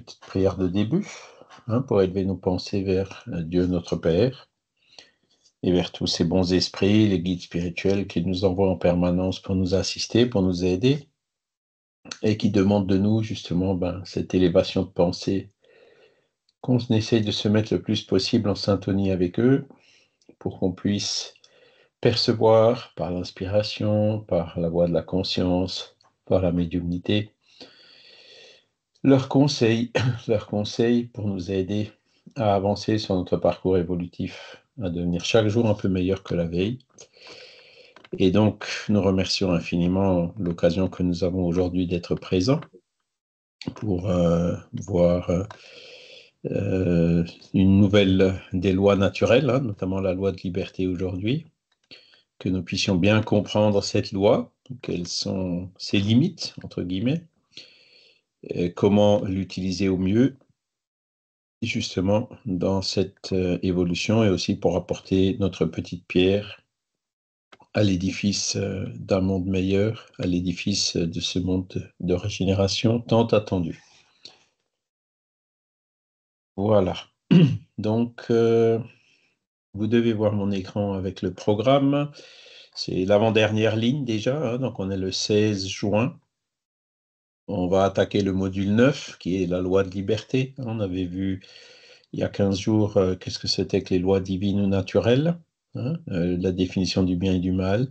petite prière de début hein, pour élever nos pensées vers euh, Dieu notre Père et vers tous ces bons esprits, les guides spirituels qui nous envoient en permanence pour nous assister, pour nous aider et qui demandent de nous justement ben, cette élévation de pensée qu'on essaye de se mettre le plus possible en syntonie avec eux pour qu'on puisse percevoir par l'inspiration, par la voie de la conscience, par la médiumnité, leur conseil pour nous aider à avancer sur notre parcours évolutif, à devenir chaque jour un peu meilleur que la veille. Et donc, nous remercions infiniment l'occasion que nous avons aujourd'hui d'être présents pour euh, voir euh, euh, une nouvelle des lois naturelles, hein, notamment la loi de liberté aujourd'hui, que nous puissions bien comprendre cette loi, quelles sont ses limites, entre guillemets, euh, comment l'utiliser au mieux, justement, dans cette euh, évolution et aussi pour apporter notre petite pierre à l'édifice euh, d'un monde meilleur, à l'édifice de ce monde de régénération tant attendu. Voilà. Donc, vous devez voir mon écran avec le programme. C'est l'avant-dernière ligne déjà, hein. donc on est le 16 juin. On va attaquer le module 9, qui est la loi de liberté. On avait vu il y a 15 jours euh, qu'est-ce que c'était que les lois divines ou naturelles, hein, euh, la définition du bien et du mal.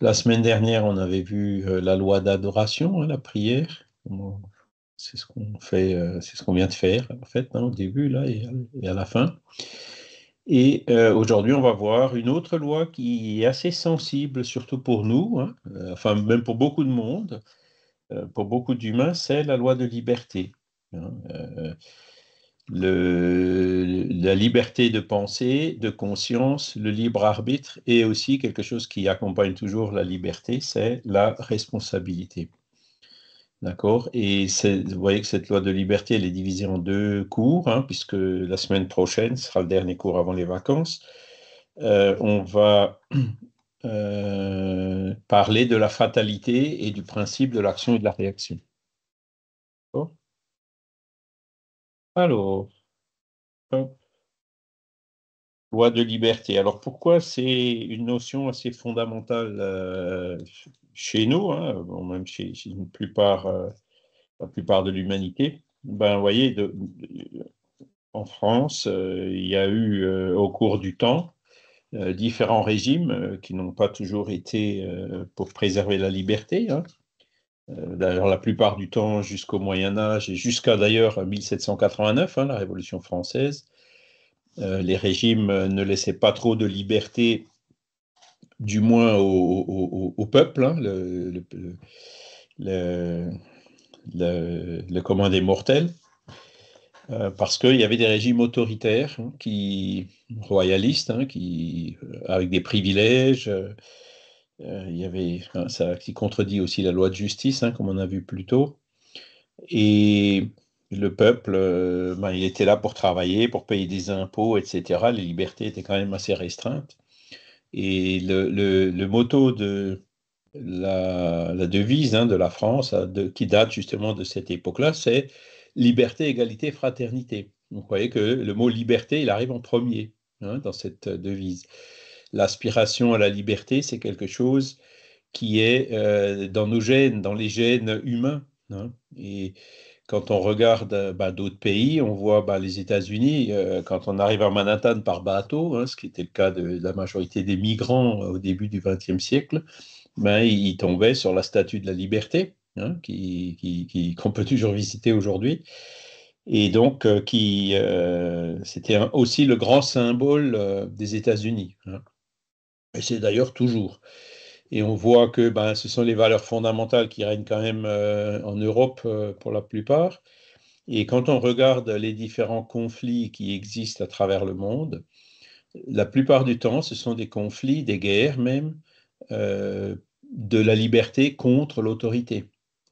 La semaine dernière, on avait vu euh, la loi d'adoration, hein, la prière. C'est ce qu'on fait, c'est ce qu'on vient de faire en fait hein, au début là et, et, à la fin. Et aujourd'hui, on va voir une autre loi qui est assez sensible, surtout pour nous, enfin même pour beaucoup de monde, euh, pour beaucoup d'humains, c'est la loi de liberté. Hein. Euh, le, la liberté de pensée, de conscience, le libre arbitre et aussi quelque chose qui accompagne toujours la liberté, c'est la responsabilité. D'accord Et vous voyez que cette loi de liberté, elle est divisée en deux cours, hein, puisque la semaine prochaine sera le dernier cours avant les vacances. Euh, on va euh, parler de la fatalité et du principe de l'action et de la réaction. Bon. Alors, loi de liberté. Alors pourquoi c'est une notion assez fondamentale euh, chez nous, hein, même chez, une plupart, euh, la plupart de l'humanité Ben, vous voyez, en France, il y a eu au cours du temps euh, différents régimes euh, qui n'ont pas toujours été euh, pour préserver la liberté. Hein. D'ailleurs, la plupart du temps, jusqu'au Moyen Âge et jusqu'à d'ailleurs 1789, hein, la Révolution française, les régimes ne laissaient pas trop de liberté, du moins au, peuple. Hein, le, le, commun des mortels, parce qu'il y avait des régimes autoritaires qui, royaliste, hein, qui, euh, avec des privilèges. Euh, euh, il y avait, ça qui contredit aussi la loi de justice, hein, comme on a vu plus tôt. Et le peuple, ben, il était là pour travailler, pour payer des impôts, etc. Les libertés étaient quand même assez restreintes. Et le, le, le motto de la, devise hein, de la France, de, qui date justement de cette époque-là, c'est liberté, égalité, fraternité. vous voyez que le mot liberté, il arrive en premier. Hein, dans cette euh, devise. L'aspiration à la liberté, c'est quelque chose qui est euh, dans nos gènes, dans les gènes humains. Hein. et quand on regarde euh, bah, d'autres pays, on voit bah, les États-Unis, quand on arrive à Manhattan par bateau, hein, ce qui était le cas de, la majorité des migrants au début du XXe siècle, ben, ils tombaient sur la statue de la liberté, qu'on peut toujours visiter aujourd'hui et donc euh, qui euh, c'était aussi le grand symbole euh, des États-Unis. Hein. Et c'est d'ailleurs toujours. Et on voit que ben, ce sont les valeurs fondamentales qui règnent quand même en Europe pour la plupart. Et quand on regarde les différents conflits qui existent à travers le monde, la plupart du temps, ce sont des conflits, des guerres même, de la liberté contre l'autorité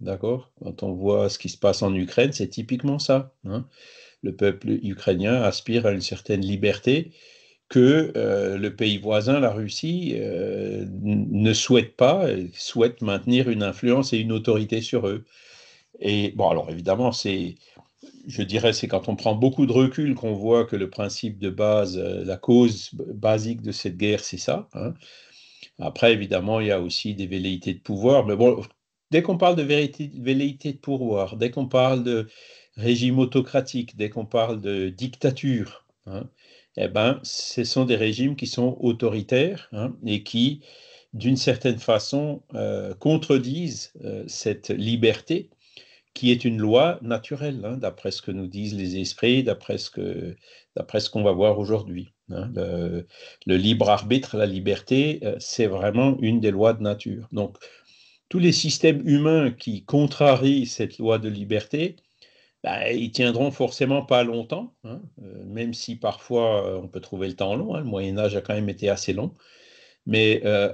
d'accord Quand on voit ce qui se passe en Ukraine, c'est typiquement ça. Hein. le peuple ukrainien aspire à une certaine liberté que euh, le pays voisin, la Russie, euh, ne souhaite pas, souhaite maintenir une influence et une autorité sur eux. Et bon, alors évidemment, c'est, je dirais, c'est quand on prend beaucoup de recul qu'on voit que le principe de base, euh, la cause basique de cette guerre, c'est ça. Hein. Après, évidemment, il y a aussi des velléités de pouvoir, mais bon, dès qu'on parle de vérité, velléité de pouvoir, dès qu'on parle de régime autocratique, dès qu'on parle de dictature, hein, eh ben, ce sont des régimes qui sont autoritaires hein, et qui, d'une certaine façon, euh, contredisent euh, cette liberté qui est une loi naturelle, hein, d'après ce que nous disent les esprits, d'après ce d'après qu'on va voir aujourd'hui. Le, libre arbitre, la liberté, euh, c'est vraiment une des lois de nature. Donc, tous les systèmes humains qui contrarient cette loi de liberté, bah, ils tiendront forcément pas longtemps, hein. euh, même si parfois euh, on peut trouver le temps long. Hein. le Moyen Âge a quand même été assez long. Mais euh,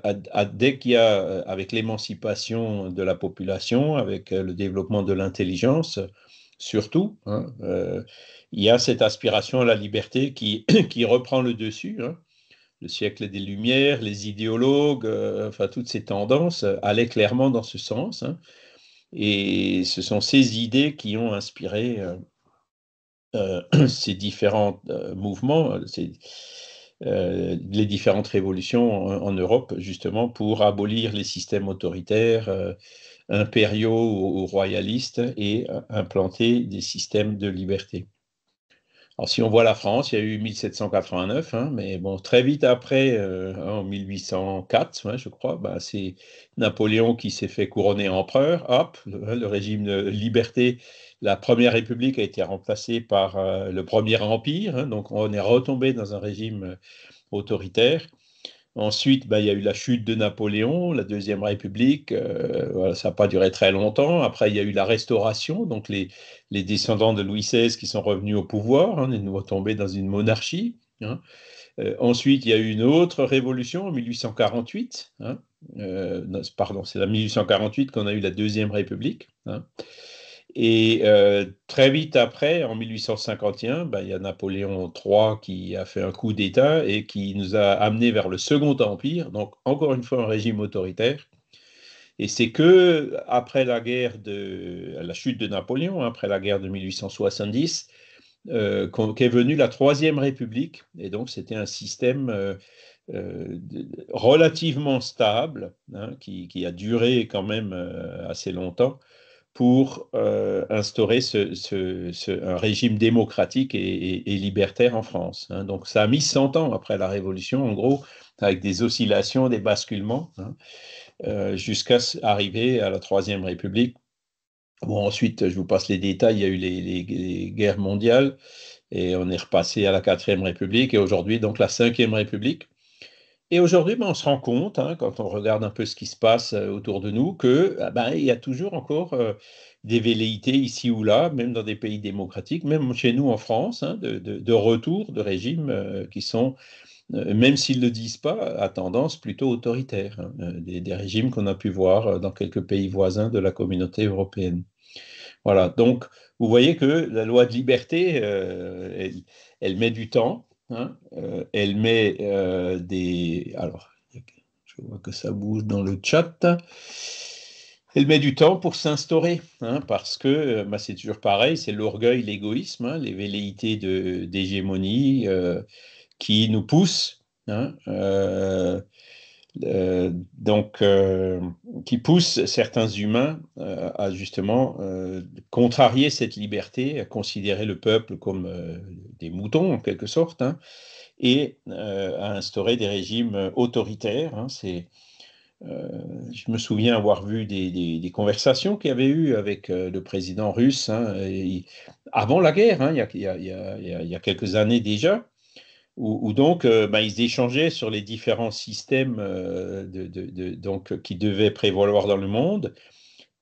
dès qu'il y a, avec l'émancipation de la population, avec le développement de l'intelligence, surtout, hein, il y a cette aspiration à la liberté qui, reprend le dessus le siècle des Lumières, les idéologues, euh, enfin toutes ces tendances euh, allaient clairement dans ce sens. Hein. et ce sont ces idées qui ont inspiré euh, ces différents mouvements, les différentes révolutions en, Europe, justement pour abolir les systèmes autoritaires impériaux ou, royalistes et implanter des systèmes de liberté. Alors, si on voit la France, il y a eu 1789, hein, mais bon, très vite après, euh, en 1804, je crois, bah, c'est Napoléon qui s'est fait couronner empereur. Hop, le, régime de liberté, la première république a été remplacée par euh, le premier empire, hein, donc on est retombé dans un régime euh, autoritaire. Ensuite, bah, il y a eu la chute de Napoléon, la Deuxième République, euh, ça n'a pas duré très longtemps. Après, il y a eu la Restauration, donc les, descendants de Louis XVI qui sont revenus au pouvoir, hein, ils nous tombés dans une monarchie. Hein. Euh, ensuite, il y a eu une autre révolution en 1848. Hein. Euh, pardon, c'est en 1848 qu'on a eu la Deuxième République. Hein. Et euh, très vite après, en 1851, ben, il y a Napoléon III qui a fait un coup d'État et qui nous a amenés vers le Second Empire, donc encore une fois un régime autoritaire. Et c'est que après la guerre de la chute de Napoléon, hein, après la guerre de 1870, euh, qu'est venue la Troisième République. Et donc c'était un système euh, relativement stable, hein, qui, a duré quand même assez longtemps, pour euh, instaurer ce, un régime démocratique et, libertaire en France. Hein. Donc ça a mis 100 ans après la Révolution, en gros, avec des oscillations, des basculements, hein, euh, jusqu'à arriver à la Troisième République. Bon, ensuite, je vous passe les détails, il y a eu les, les guerres mondiales, et on est repassé à la Quatrième République, et aujourd'hui, donc la Cinquième République. Et aujourd'hui, ben, on se rend compte, hein, quand on regarde un peu ce qui se passe euh, autour de nous, que ah, ben, il y a toujours encore euh, des velléités ici ou là, même dans des pays démocratiques, même chez nous en France, hein, de, de, retour de régimes euh, qui sont, même s'ils ne le disent pas, à tendance plutôt autoritaire, hein, des, régimes qu'on a pu voir dans quelques pays voisins de la communauté européenne. Voilà, donc vous voyez que la loi de liberté, elle met du temps, Hein euh, elle met euh, des. Alors, je vois que ça bouge dans le chat. Elle met du temps pour s'instaurer, hein, parce que euh, bah, c'est toujours pareil, c'est l'orgueil, l'égoïsme, hein, les velléités d'hégémonie euh, qui nous poussent hein, euh, donc, euh, qui pousse certains humains euh, à justement contrarier cette liberté, à considérer le peuple comme des moutons en quelque sorte, hein, et à instaurer des régimes autoritaires. Hein. c'est je me souviens avoir vu des, conversations qu'il y avait eu avec le président russe hein, avant la guerre, il, il, y a, quelques années déjà où, donc euh, ben, ils échangeaient sur les différents systèmes euh, de, donc, euh, qui devaient prévaloir dans le monde.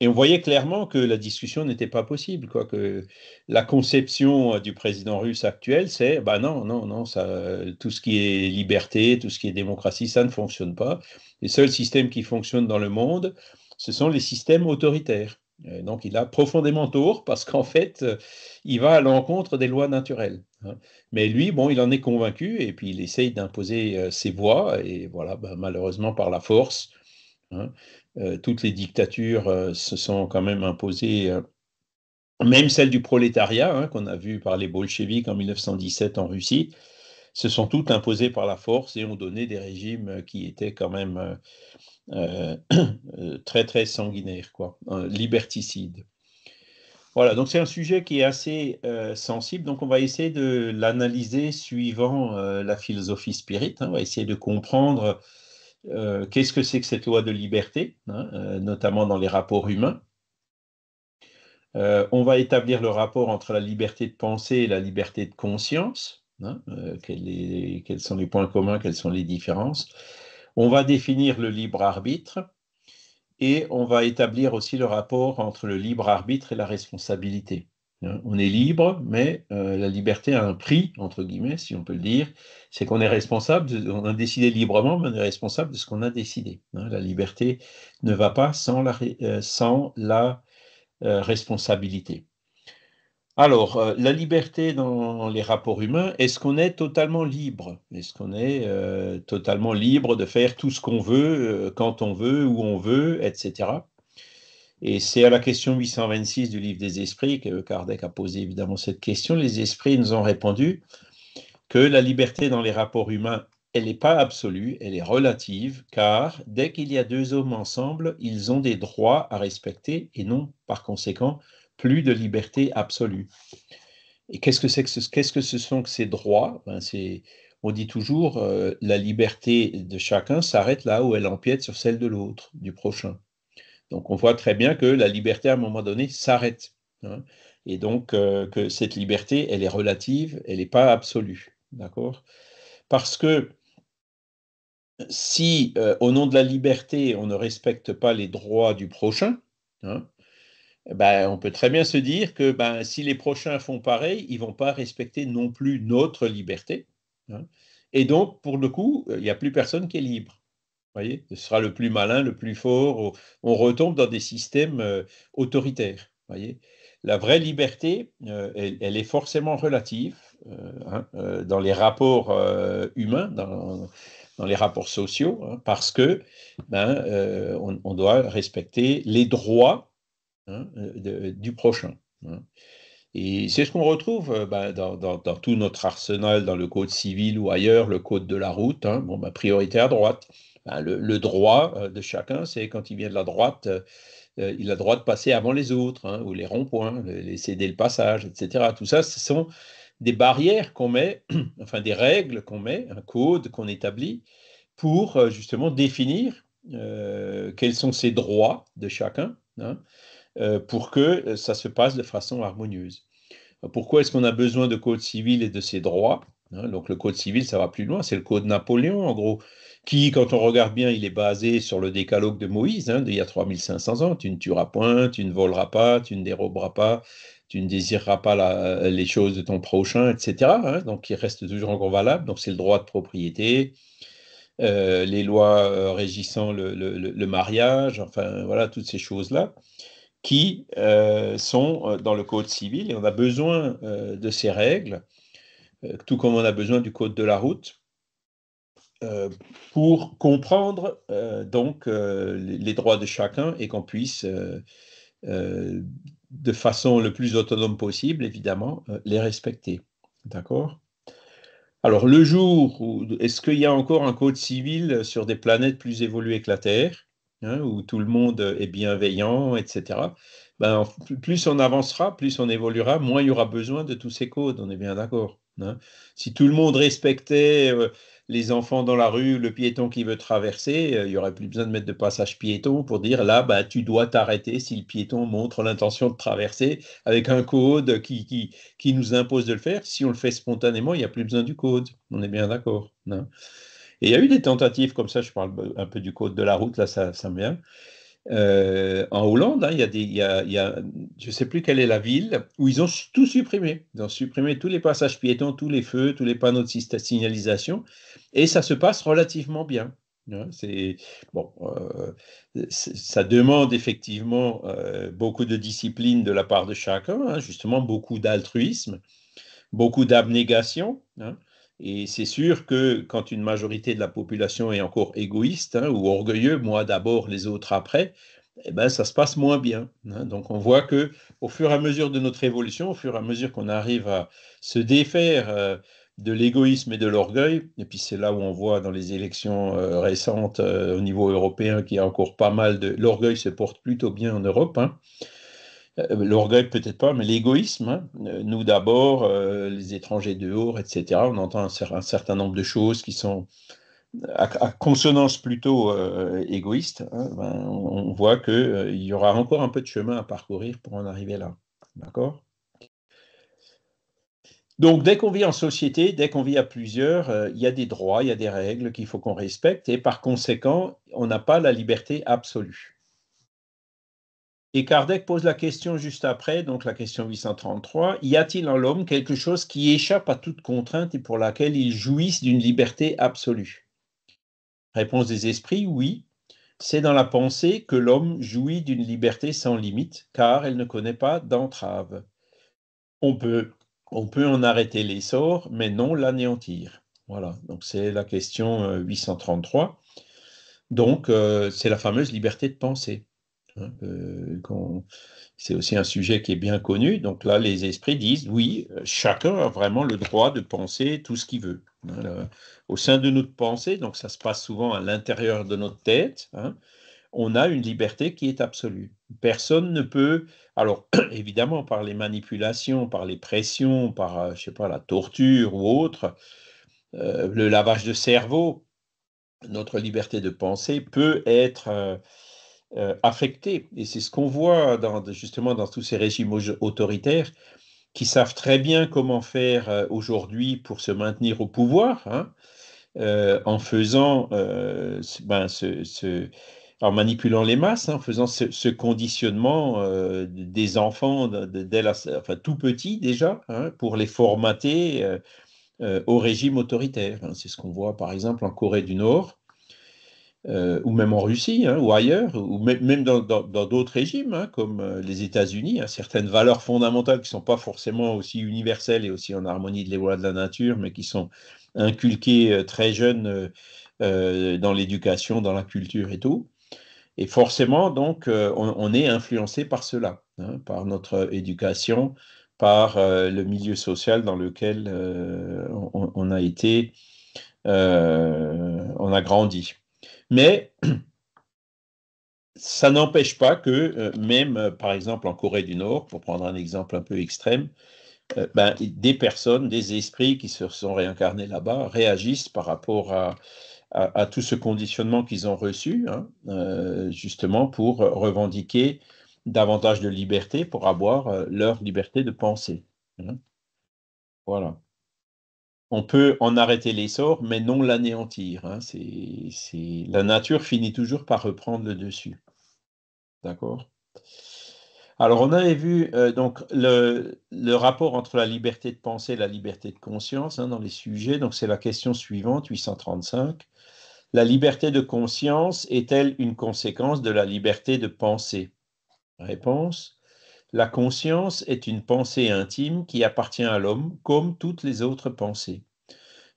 Et on voyait clairement que la discussion n'était pas possible, Que la conception du président russe actuel, c'est, bah non, non, non, ça, tout ce qui est liberté, tout ce qui est démocratie, ça ne fonctionne pas. Les seuls systèmes qui fonctionnent dans le monde, ce sont les systèmes autoritaires. donc, il a profondément tort parce qu'en fait, il va à l'encontre des lois naturelles. Hein. Mais lui, bon, il en est convaincu et puis il essaye d'imposer euh, ses voix. Et voilà, bah, malheureusement, par la force, hein, euh, toutes les dictatures euh, se sont quand même imposées même celles du prolétariat, hein, qu'on a vu par les bolcheviks en 1917 en Russie, se sont toutes imposées par la force et ont donné des régimes qui étaient quand même très très sanguinaires, quoi, liberticides. Voilà, donc c'est un sujet qui est assez euh, sensible, donc on va essayer de l'analyser suivant euh, la philosophie spirit, hein. on va essayer de comprendre euh, qu'est-ce que c'est que cette loi de liberté, hein, notamment dans les rapports humains. on va établir le rapport entre la liberté de penser et la liberté de conscience, hein, quels sont les points communs, quelles sont les différences. On va définir le libre arbitre, et on va établir aussi le rapport entre le libre arbitre et la responsabilité. Hein, on est libre, mais euh, la liberté a un prix, entre guillemets, si on peut le dire, c'est qu'on est responsable, on a décidé librement, mais on est responsable de ce qu'on a décidé. Hein, la liberté ne va pas sans la, euh, euh, responsabilité. Alors, euh, la liberté dans les rapports humains, est-ce qu'on est totalement libre Est-ce qu'on est, euh, totalement libre de faire tout ce qu'on veut, euh, quand on veut, où on veut, etc. Et c'est à la question 826 du livre des esprits que Kardec a posé évidemment cette question. Les esprits nous ont répondu que la liberté dans les rapports humains, elle n'est pas absolue, elle est relative, car dès qu'il y a deux hommes ensemble, ils ont des droits à respecter et non, par conséquent, plus de liberté absolue. Et qu'est-ce que c'est ce, qu'est-ce que ce sont que ces droits ben, c'est, On dit toujours euh, la liberté de chacun s'arrête là où elle empiète sur celle de l'autre, du prochain. Donc on voit très bien que la liberté à un moment donné s'arrête. Hein. et donc euh, que cette liberté, elle est relative, elle n'est pas absolue. D'accord Parce que si euh, au nom de la liberté, on ne respecte pas les droits du prochain, hein, ben, on peut très bien se dire que ben, si les prochains font pareil, ils vont pas respecter non plus notre liberté. Hein. Et donc, pour le coup, il n'y a plus personne qui est libre. Voyez ce sera le plus malin, le plus fort. On retombe dans des systèmes euh, autoritaires. la vraie liberté, euh, elle, est forcément relative euh, hein, dans les rapports humains, dans, les rapports sociaux, hein, parce que ben, on, doit respecter les droits Hein, euh, de, euh, du prochain. Hein. Et c'est ce qu'on retrouve euh, bah, dans, tout notre arsenal, dans le code civil ou ailleurs, le code de la route, hein. bon, ma bah, priorité à droite. le, droit de chacun, c'est quand il vient de la droite, il a le droit de passer avant les autres, ou les ronds-points, les céder le passage, etc. Tout ça, ce sont des barrières qu'on met, enfin des règles qu'on met, un code qu'on établit pour justement définir quels sont ces droits de chacun hein, euh, pour que euh, ça se passe de façon harmonieuse. Pourquoi est-ce qu'on a besoin de code civil et de ses droits hein? donc le code civil, ça va plus loin, c'est le code Napoléon en gros, qui, quand on regarde bien, il est basé sur le décalogue de Moïse hein, d'il y a 3500 ans. Tu ne tueras point, tu ne voleras pas, tu ne déroberas pas, tu ne désireras pas euh, les choses de ton prochain, etc. Hein. donc il reste toujours encore valable. Donc c'est le droit de propriété, les lois régissant le, mariage, enfin voilà, toutes ces choses-là qui euh, sont euh, dans le code civil. Et on a besoin euh, de ces règles, tout comme on a besoin du code de la route, pour comprendre donc les droits de chacun et qu'on puisse, de façon le plus autonome possible, évidemment, les respecter. D'accord alors, le jour où est-ce qu'il y a encore un code civil sur des planètes plus évoluées que la Terre Hein, où tout le monde euh, est bienveillant, etc. Ben, plus on avancera, plus on évoluera, moins il y aura besoin de tous ces codes, on est bien d'accord. Hein. Si tout le monde respectait euh, les enfants dans la rue, le piéton qui veut traverser, euh, il n'y aurait plus besoin de mettre de passage piéton pour dire là, ben, tu dois t'arrêter si le piéton montre l'intention de traverser avec un code qui, qui, qui, nous impose de le faire. Si on le fait spontanément, il n'y a plus besoin du code, on est bien d'accord. Hein. Et il y a eu des tentatives comme ça, je parle un peu du code de la route, là ça, me vient. Euh, en Hollande, hein, il, y a des, je ne sais plus quelle est la ville, où ils ont tout supprimé. Ils ont supprimé tous les passages piétons, tous les feux, tous les panneaux de signalisation, et ça se passe relativement bien. Hein. C'est bon, euh, ça demande effectivement euh, beaucoup de discipline de la part de chacun, hein, justement beaucoup d'altruisme, beaucoup d'abnégation, et c'est sûr que quand une majorité de la population est encore égoïste hein, ou orgueilleux, moi d'abord, les autres après, eh ben, ça se passe moins bien. Hein. Donc on voit que au fur et à mesure de notre évolution, au fur et à mesure qu'on arrive à se défaire euh, de l'égoïsme et de l'orgueil, et puis c'est là où on voit dans les élections euh, récentes euh, au niveau européen qu'il y a encore pas mal de... L'orgueil se porte plutôt bien en Europe. Hein. Euh, l'orgueil peut-être pas, mais l'égoïsme. Hein. Euh, nous d'abord, euh, les étrangers dehors, etc. On entend un, certain nombre de choses qui sont à, consonance plutôt égoïste. Hein. Ben, on, voit qu'il y aura encore un peu de chemin à parcourir pour en arriver là. D'accord donc, dès qu'on vit en société, dès qu'on vit à plusieurs, il y a des droits, il y a des règles qu'il faut qu'on respecte et par conséquent, on n'a pas la liberté absolue. Et Kardec pose la question juste après, donc la question 833, y a-t-il en l'homme quelque chose qui échappe à toute contrainte et pour laquelle il jouisse d'une liberté absolue Réponse des esprits, oui, c'est dans la pensée que l'homme jouit d'une liberté sans limite, car elle ne connaît pas d'entrave. On peut, on peut en arrêter l'essor, mais non l'anéantir. Voilà, donc c'est la question 833. Euh, donc, euh, c'est la fameuse liberté de pensée. Hein, euh, c'est aussi un sujet qui est bien connu. Donc là, les esprits disent, oui, euh, chacun a vraiment le droit de penser tout ce qu'il veut. Hein, au sein de notre pensée, donc ça se passe souvent à l'intérieur de notre tête, hein. on a une liberté qui est absolue. Personne ne peut, alors évidemment par les manipulations, par les pressions, par, euh, je sais pas, la torture ou autre, le lavage de cerveau, notre liberté de penser peut être... Euh, affectés. Et c'est ce qu'on voit justement dans tous ces régimes autoritaires qui savent très bien comment faire euh, aujourd'hui pour se maintenir au pouvoir, hein, euh, en faisant, ben, ce, en manipulant les masses, hein, en faisant ce, conditionnement des enfants dès tout petits déjà, hein, pour les formater au régime autoritaire. C'est ce qu'on voit par exemple en Corée du Nord. Euh, ou même en Russie, hein, ou ailleurs, ou même dans d'autres régimes, hein, comme euh, les États-Unis, hein. certaines valeurs fondamentales qui ne sont pas forcément aussi universelles et aussi en harmonie de les lois de la nature, mais qui sont inculquées euh, très jeunes dans l'éducation, dans la culture et tout. Et forcément, donc, on, est influencé par cela, par notre éducation, par le milieu social dans lequel on, a été, on a grandi. Mais ça n'empêche pas que, euh, même euh, par exemple en Corée du Nord, pour prendre un exemple un peu extrême, euh, ben, des personnes, des esprits qui se sont réincarnés là-bas réagissent par rapport à, tout ce conditionnement qu'ils ont reçu, hein, justement pour revendiquer davantage de liberté, pour avoir leur liberté de penser. Hein. Voilà on peut en arrêter l'essor, mais non l'anéantir. Hein. C'est, La nature finit toujours par reprendre le dessus. D'accord Alors, on avait vu euh, donc le, rapport entre la liberté de pensée et la liberté de conscience hein, dans les sujets. Donc, c'est la question suivante, 835. La liberté de conscience est-elle une conséquence de la liberté de penser Réponse. La conscience est une pensée intime qui appartient à l'homme comme toutes les autres pensées.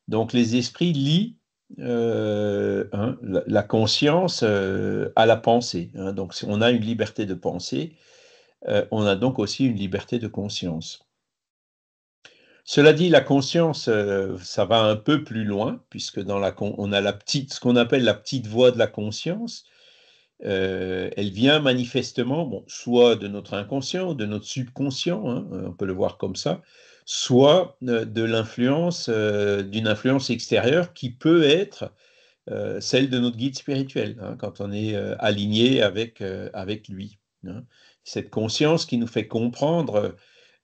Donc les esprits lient euh, hein, la conscience euh, à la pensée. Hein. Donc on a une liberté de pensée, euh, on a donc aussi une liberté de conscience. Cela dit, la conscience, ça va un peu plus loin, puisque dans on a la petite, ce qu'on appelle la petite voix de la conscience, euh, elle vient manifestement, bon, soit de notre inconscient, de notre subconscient, hein, euh, on peut le voir comme ça, soit euh, de l'influence, d'une influence extérieure qui peut être celle de notre guide spirituel, hein, quand on est aligné avec, avec lui. Hein. Cette conscience qui nous fait comprendre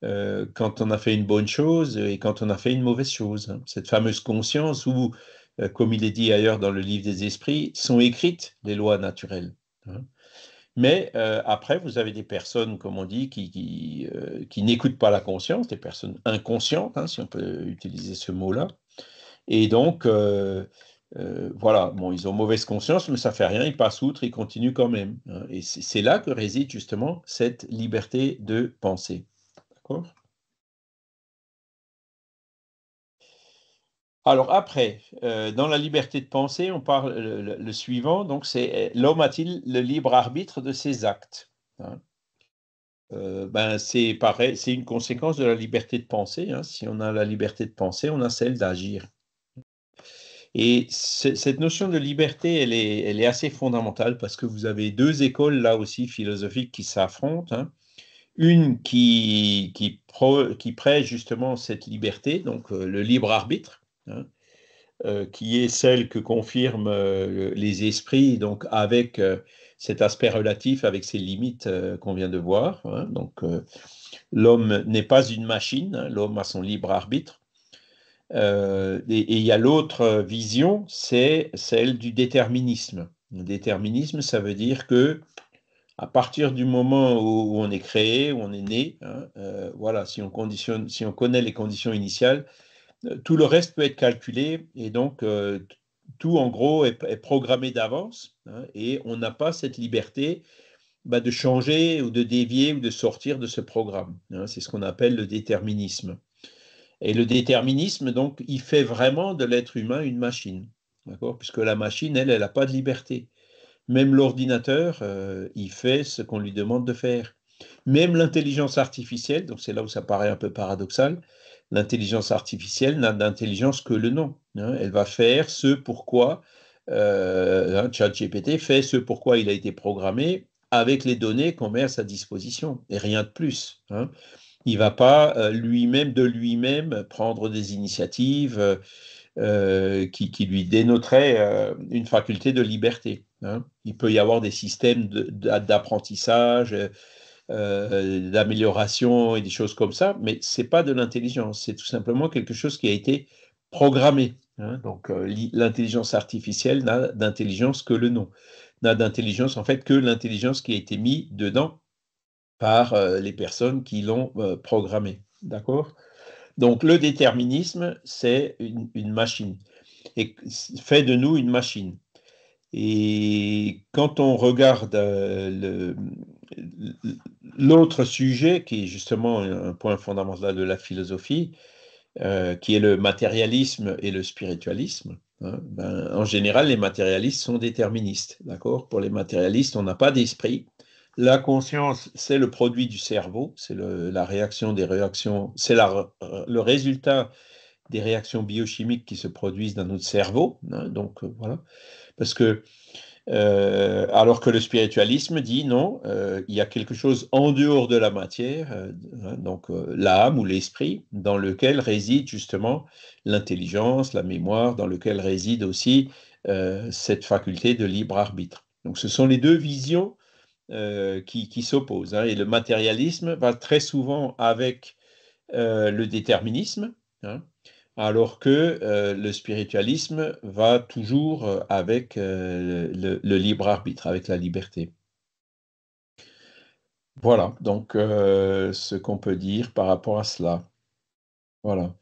quand on a fait une bonne chose et quand on a fait une mauvaise chose. Cette fameuse conscience où, comme il est dit ailleurs dans le livre des esprits, sont écrites les lois naturelles. Hein. Mais euh, après, vous avez des personnes, comme on dit, qui, euh, n'écoutent pas la conscience, des personnes inconscientes, hein, si on peut utiliser ce mot-là. Et donc, euh, voilà, bon, ils ont mauvaise conscience, mais ça fait rien, ils passent outre, ils continuent quand même. Hein. Et c'est là que réside justement cette liberté de penser. D'accord Alors après, euh, dans la liberté de penser, on parle le, suivant, donc c'est euh, l'homme a-t-il le libre arbitre de ses actes hein euh, ben, c'est pareil, c'est une conséquence de la liberté de penser. Hein. Si on a la liberté de penser, on a celle d'agir. Et cette notion de liberté, elle est, assez fondamentale parce que vous avez deux écoles là aussi philosophiques qui s'affrontent. Hein. Une qui, qui, prêche justement cette liberté, donc le libre arbitre, Hein, euh, qui est celle que confirment euh, les esprits, donc avec euh, cet aspect relatif, avec ses limites qu'on vient de voir. Hein. donc l'homme n'est pas une machine, hein, l'homme a son libre arbitre. et il y a l'autre vision, c'est celle du déterminisme. Le déterminisme, ça veut dire que à partir du moment où, on est créé, où on est né, voilà, si si on connaît les conditions initiales, tout le reste peut être calculé et donc euh, tout en gros est, programmé d'avance hein, et on n'a pas cette liberté bah, de changer ou de dévier ou de sortir de ce programme. Hein. c'est ce qu'on appelle le déterminisme. Et le déterminisme, donc, il fait vraiment de l'être humain une machine, d'accord Puisque la machine, elle, elle n'a pas de liberté. Même l'ordinateur, euh, il fait ce qu'on lui demande de faire. Même l'intelligence artificielle, donc c'est là où ça paraît un peu paradoxal, L'intelligence artificielle n'a d'intelligence que le nom. Hein. Elle va faire ce pourquoi euh, hein, ChatGPT fait ce pourquoi il a été programmé avec les données qu'on met à sa disposition et rien de plus. Hein. Il ne va pas euh, lui-même, de lui-même, prendre des initiatives euh, qui, lui dénoteraient euh, une faculté de liberté. Il peut y avoir des systèmes d'apprentissage. Euh, d'amélioration et des choses comme ça, mais c'est pas de l'intelligence, c'est tout simplement quelque chose qui a été programmé. Hein. Donc euh, l'intelligence artificielle n'a d'intelligence que le nom, n'a d'intelligence en fait que l'intelligence qui a été mise dedans par euh, les personnes qui l'ont programmé. D'accord Donc le déterminisme, c'est une, machine et fait de nous une machine. Et quand on regarde le, l'autre sujet, qui est justement un point fondamental de la philosophie, euh, qui est le matérialisme et le spiritualisme. Hein, ben, en général, les matérialistes sont déterministes. D'accord Pour les matérialistes, on n'a pas d'esprit. La conscience, c'est le produit du cerveau, c'est la réaction des réactions, c'est le résultat des réactions biochimiques qui se produisent dans notre cerveau. Hein, donc euh, voilà, parce que euh, alors que le spiritualisme dit non, euh, il y a quelque chose en dehors de la matière, euh, hein, donc l'âme ou l'esprit, dans lequel réside justement l'intelligence, la mémoire, dans lequel réside aussi cette faculté de libre arbitre. Donc ce sont les deux visions qui, s'opposent. Hein, et le matérialisme va très souvent avec le déterminisme. Hein, alors que euh, le spiritualisme va toujours euh, avec euh, le, libre arbitre, avec la liberté. Voilà, donc ce qu'on peut dire par rapport à cela. Voilà.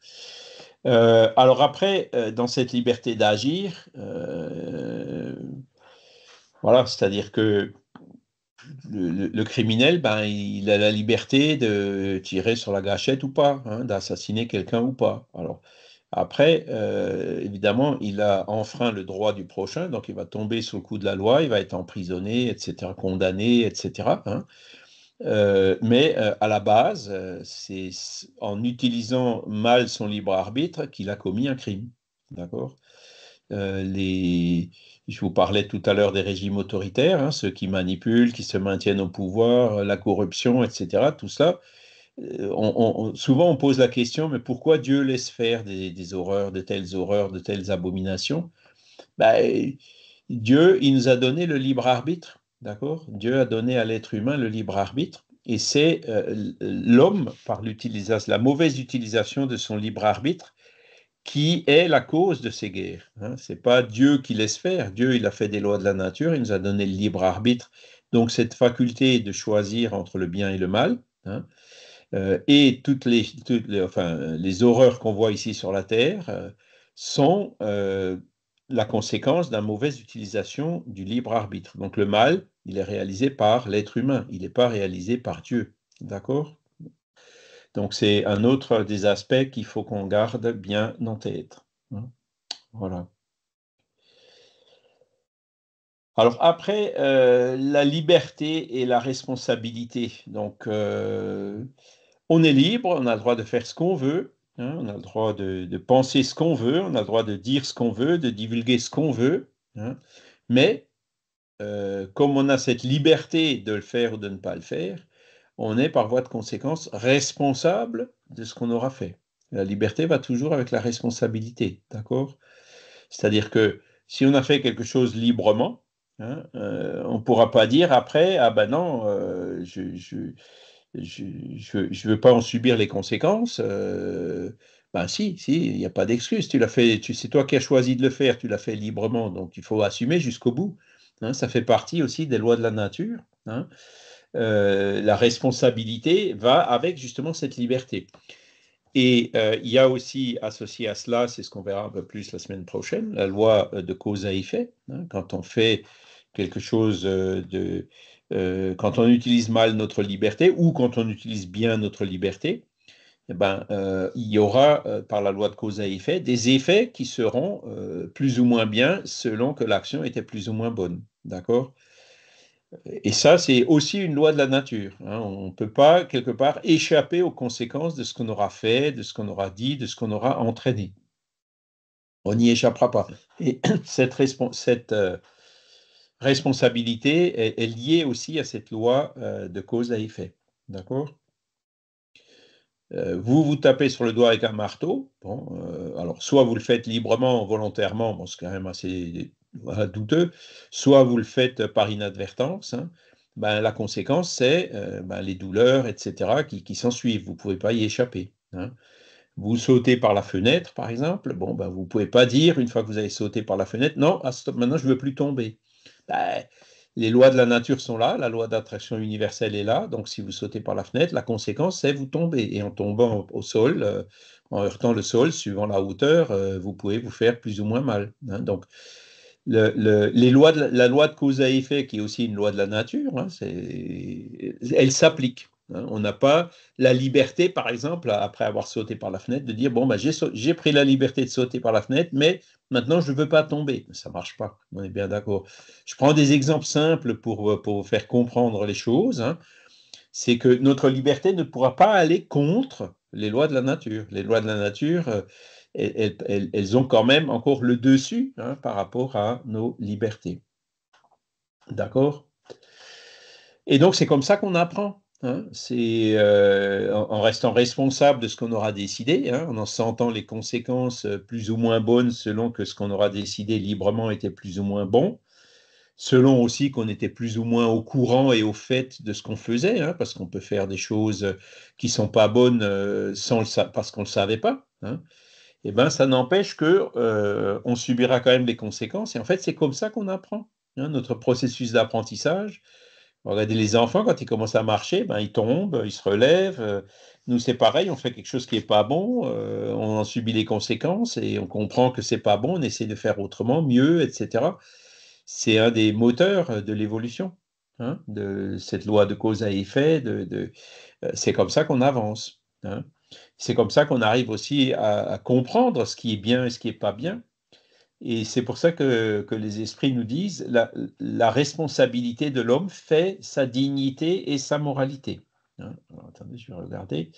alors après, dans cette liberté d'agir, voilà, c'est-à-dire que le, criminel, ben, il a la liberté de tirer sur la gâchette ou pas, hein, d'assassiner quelqu'un ou pas. Alors, après, euh, évidemment, il a enfreint le droit du prochain, donc il va tomber sous le coup de la loi, il va être emprisonné, etc., condamné, etc. Hein. Euh, mais euh, à la base, c'est en utilisant mal son libre arbitre qu'il a commis un crime. D'accord les je vous parlais tout à l'heure des régimes autoritaires, hein, ceux qui manipulent, qui se maintiennent au pouvoir, euh, la corruption, etc. Tout ça. Euh, on, souvent, on pose la question, mais pourquoi Dieu laisse faire des, horreurs, de telles horreurs, de telles abominations bah, Dieu, il nous a donné le libre arbitre, d'accord Dieu a donné à l'être humain le libre arbitre, et c'est euh, l'homme, par l'utilisation, la mauvaise utilisation de son libre arbitre, qui est la cause de ces guerres. Hein. Ce n'est pas Dieu qui laisse faire. Dieu, il a fait des lois de la nature, il nous a donné le libre arbitre, donc cette faculté de choisir entre le bien et le mal. Hein, euh, et toutes les, enfin, les horreurs qu'on voit ici sur la Terre euh, sont euh, la conséquence d'une mauvaise utilisation du libre arbitre. Donc le mal, il est réalisé par l'être humain, il n'est pas réalisé par Dieu. D'accord donc c'est un autre des aspects qu'il faut qu'on garde bien en tête. Hein. Voilà. Alors après, euh, la liberté et la responsabilité. Donc euh, on est libre, on a le droit de faire ce qu'on veut, hein, on a le droit de, penser ce qu'on veut, on a le droit de dire ce qu'on veut, de divulguer ce qu'on veut. Hein. mais euh, comme on a cette liberté de le faire ou de ne pas le faire, on est par voie de conséquence responsable de ce qu'on aura fait. La liberté va toujours avec la responsabilité, d'accord C'est-à-dire que si on a fait quelque chose librement, hein, euh, on ne pourra pas dire après, ah ben non, euh, je ne je, veux pas en subir les conséquences. Euh, ben si, si, il n'y a pas d'excuse. Tu l'as fait, c'est toi qui as choisi de le faire, tu l'as fait librement, donc il faut assumer jusqu'au bout. Hein. ça fait partie aussi des lois de la nature. Hein. Euh, la responsabilité va avec justement cette liberté. Et euh, il y a aussi associé à cela, c'est ce qu'on verra un peu plus la semaine prochaine, la loi euh, de cause à effet. Hein, quand on fait quelque chose de... quand on utilise mal notre liberté ou quand on utilise bien notre liberté, eh ben, il y aura, par la loi de cause à effet, des effets qui seront plus ou moins bien selon que l'action était plus ou moins bonne. D'accord et ça, c'est aussi une loi de la nature. Hein. On ne peut pas, quelque part, échapper aux conséquences de ce qu'on aura fait, de ce qu'on aura dit, de ce qu'on aura entraîné. On n'y échappera pas. Et cette, euh, responsabilité est, liée aussi à cette loi euh, de cause à effet. D'accord euh, vous vous tapez sur le doigt avec un marteau. Bon, alors soit vous le faites librement, volontairement, bon, c'est quand même assez douteux, soit vous le faites par inadvertance, hein. ben, la conséquence, c'est euh, ben, les douleurs, etc., qui, qui s'ensuivent. Vous ne pouvez pas y échapper. Hein. Vous sautez par la fenêtre, par exemple, bon, ben, vous ne pouvez pas dire, une fois que vous avez sauté par la fenêtre, non, ah, maintenant je ne veux plus tomber. Ben, les lois de la nature sont là, la loi d'attraction universelle est là, donc si vous sautez par la fenêtre, la conséquence, c'est vous tombez. Et en tombant au, sol, euh, en heurtant le sol, suivant la hauteur, euh, vous pouvez vous faire plus ou moins mal. Hein. Donc, les lois de, la loi de cause à effet, qui est aussi une loi de la nature, hein, elle s'applique. Hein. On n'a pas la liberté, par exemple, après avoir sauté par la fenêtre, de dire, bon, bah, j'ai pris la liberté de sauter par la fenêtre, mais maintenant, je ne veux pas tomber. Ça ne marche pas, on est bien d'accord. Je prends des exemples simples pour, pour faire comprendre les choses. Hein. C'est que notre liberté ne pourra pas aller contre les lois de la nature. Les lois de la nature, euh, elles, ont quand même encore le dessus hein, par rapport à nos libertés. D'accord Et donc c'est comme ça qu'on apprend. Hein. c'est euh, en, restant responsable de ce qu'on aura décidé, hein, en en sentant les conséquences euh, plus ou moins bonnes selon que ce qu'on aura décidé librement était plus ou moins bon, selon aussi qu'on était plus ou moins au courant et au fait de ce qu'on faisait, parce qu'on peut faire des choses qui sont pas bonnes euh, sans le parce qu'on ne le savait pas eh ben, ça n'empêche que euh, on subira quand même des conséquences. Et en fait, c'est comme ça qu'on apprend. Hein. notre processus d'apprentissage. Regardez les enfants, quand ils commencent à marcher, ben, ils tombent, ils se relèvent. Euh, nous, c'est pareil, on fait quelque chose qui n'est pas bon, euh, on en subit les conséquences et on comprend que c'est pas bon, on essaie de faire autrement, mieux, etc. C'est un des moteurs de l'évolution, hein, de cette loi de cause à effet. De, c'est comme ça qu'on avance. Hein. C'est comme ça qu'on arrive aussi à, comprendre ce qui est bien et ce qui n'est pas bien. Et c'est pour ça que, les esprits nous disent la, la responsabilité de l'homme fait sa dignité et sa moralité. Hein, attendez, je vais regarder.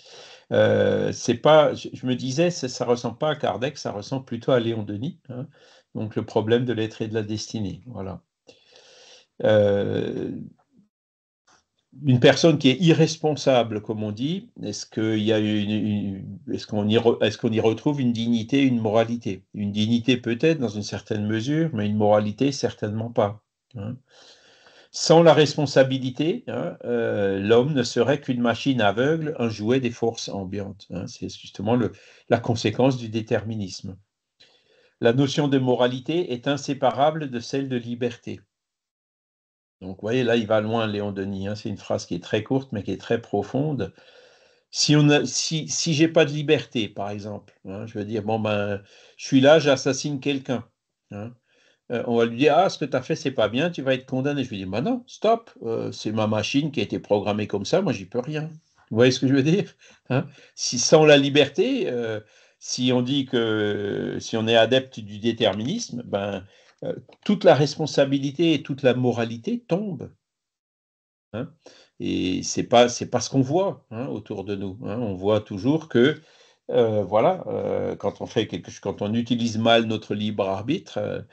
Euh, pas, je, me disais, ça ne ressemble pas à Kardec, ça ressemble plutôt à Léon Denis. Hein. donc le problème de l'être et de la destinée. Voilà. Euh, une personne qui est irresponsable, comme on dit, est-ce qu'il y a une, est-ce qu'on y, retrouve une dignité, une moralité Une dignité peut-être dans une certaine mesure, mais une moralité certainement pas. Hein. Sans la responsabilité, hein, euh, l'homme ne serait qu'une machine aveugle, un jouet des forces ambiantes. Hein. C'est justement la conséquence du déterminisme. La notion de moralité est inséparable de celle de liberté. Donc, vous voyez, là, il va loin, Léon Denis. Hein. C'est une phrase qui est très courte, mais qui est très profonde. Si, on a, si, j'ai pas de liberté, par exemple, hein, je veux dire, bon, ben, je suis là, j'assassine quelqu'un. Hein. Euh, on va lui dire, ah, ce que tu as fait, c'est pas bien, tu vas être condamné. Je lui dis, ben non, stop, euh, c'est ma machine qui a été programmée comme ça, moi, j'y peux rien. Vous voyez ce que je veux dire Si sans la liberté, euh, si on dit que si on est adepte du déterminisme, ben euh, toute la responsabilité et toute la moralité tombent. Hein. et c'est pas c'est pas ce qu'on voit hein, autour de nous. Hein. On voit toujours que euh, voilà euh, quand on fait quelque quand on utilise mal notre libre arbitre,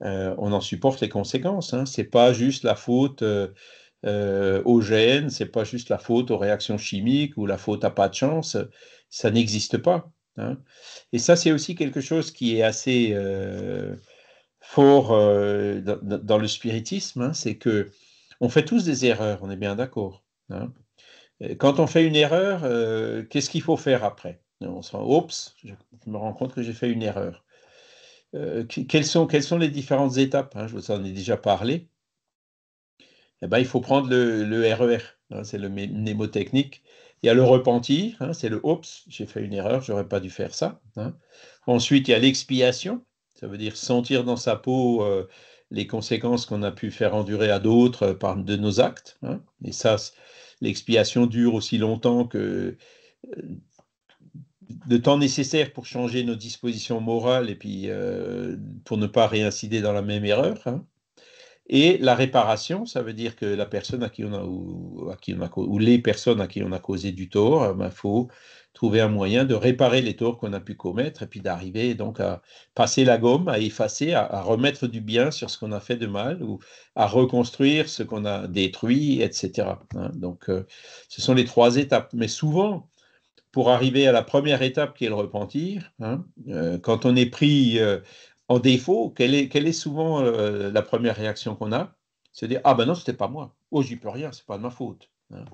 on en supporte les conséquences. Hein. C'est pas juste la faute aux gènes, c'est pas juste la faute aux réactions chimiques ou la faute à pas de chance. Ça n'existe pas. Et ça c'est aussi quelque chose qui est assez fort euh, dans, le spiritisme, hein, c'est que fait tous des erreurs, on est bien d'accord. Hein. Quand on fait une erreur, euh, qu'est-ce qu'il faut faire après On se rend, je, me rends compte que j'ai fait une erreur. Euh, quelles, sont, les différentes étapes hein? Je vous en ai déjà parlé. Eh ben, il faut prendre le, RER, e c'est le mnémotechnique. Il y a le repentir, c'est le oups, j'ai fait une erreur, j'aurais pas dû faire ça. Ensuite, il y a l'expiation, ça veut dire sentir dans sa peau euh, les conséquences qu'on a pu faire endurer à d'autres euh, par de nos actes. Hein. Et ça, l'expiation dure aussi longtemps que le euh, temps nécessaire pour changer nos dispositions morales et puis pour ne pas réincider dans la même erreur. Hein. Et la réparation, ça veut dire que la personne à qui on a, ou, qui ou les personnes à qui on a causé du tort, il eh ben, faut trouver un moyen de réparer les torts qu'on a pu commettre et puis d'arriver donc à passer la gomme, à effacer, à, remettre du bien sur ce qu'on a fait de mal ou à reconstruire ce qu'on a détruit, etc. Hein. donc, euh, ce sont les trois étapes. Mais souvent, pour arriver à la première étape qui est le repentir. Hein, euh, quand on est pris euh, en défaut, quelle est, est souvent euh, la première réaction qu'on a C'est de dire Ah ben non, c'était pas moi. Oh, j'y peux rien, c'est pas de ma faute. Hein.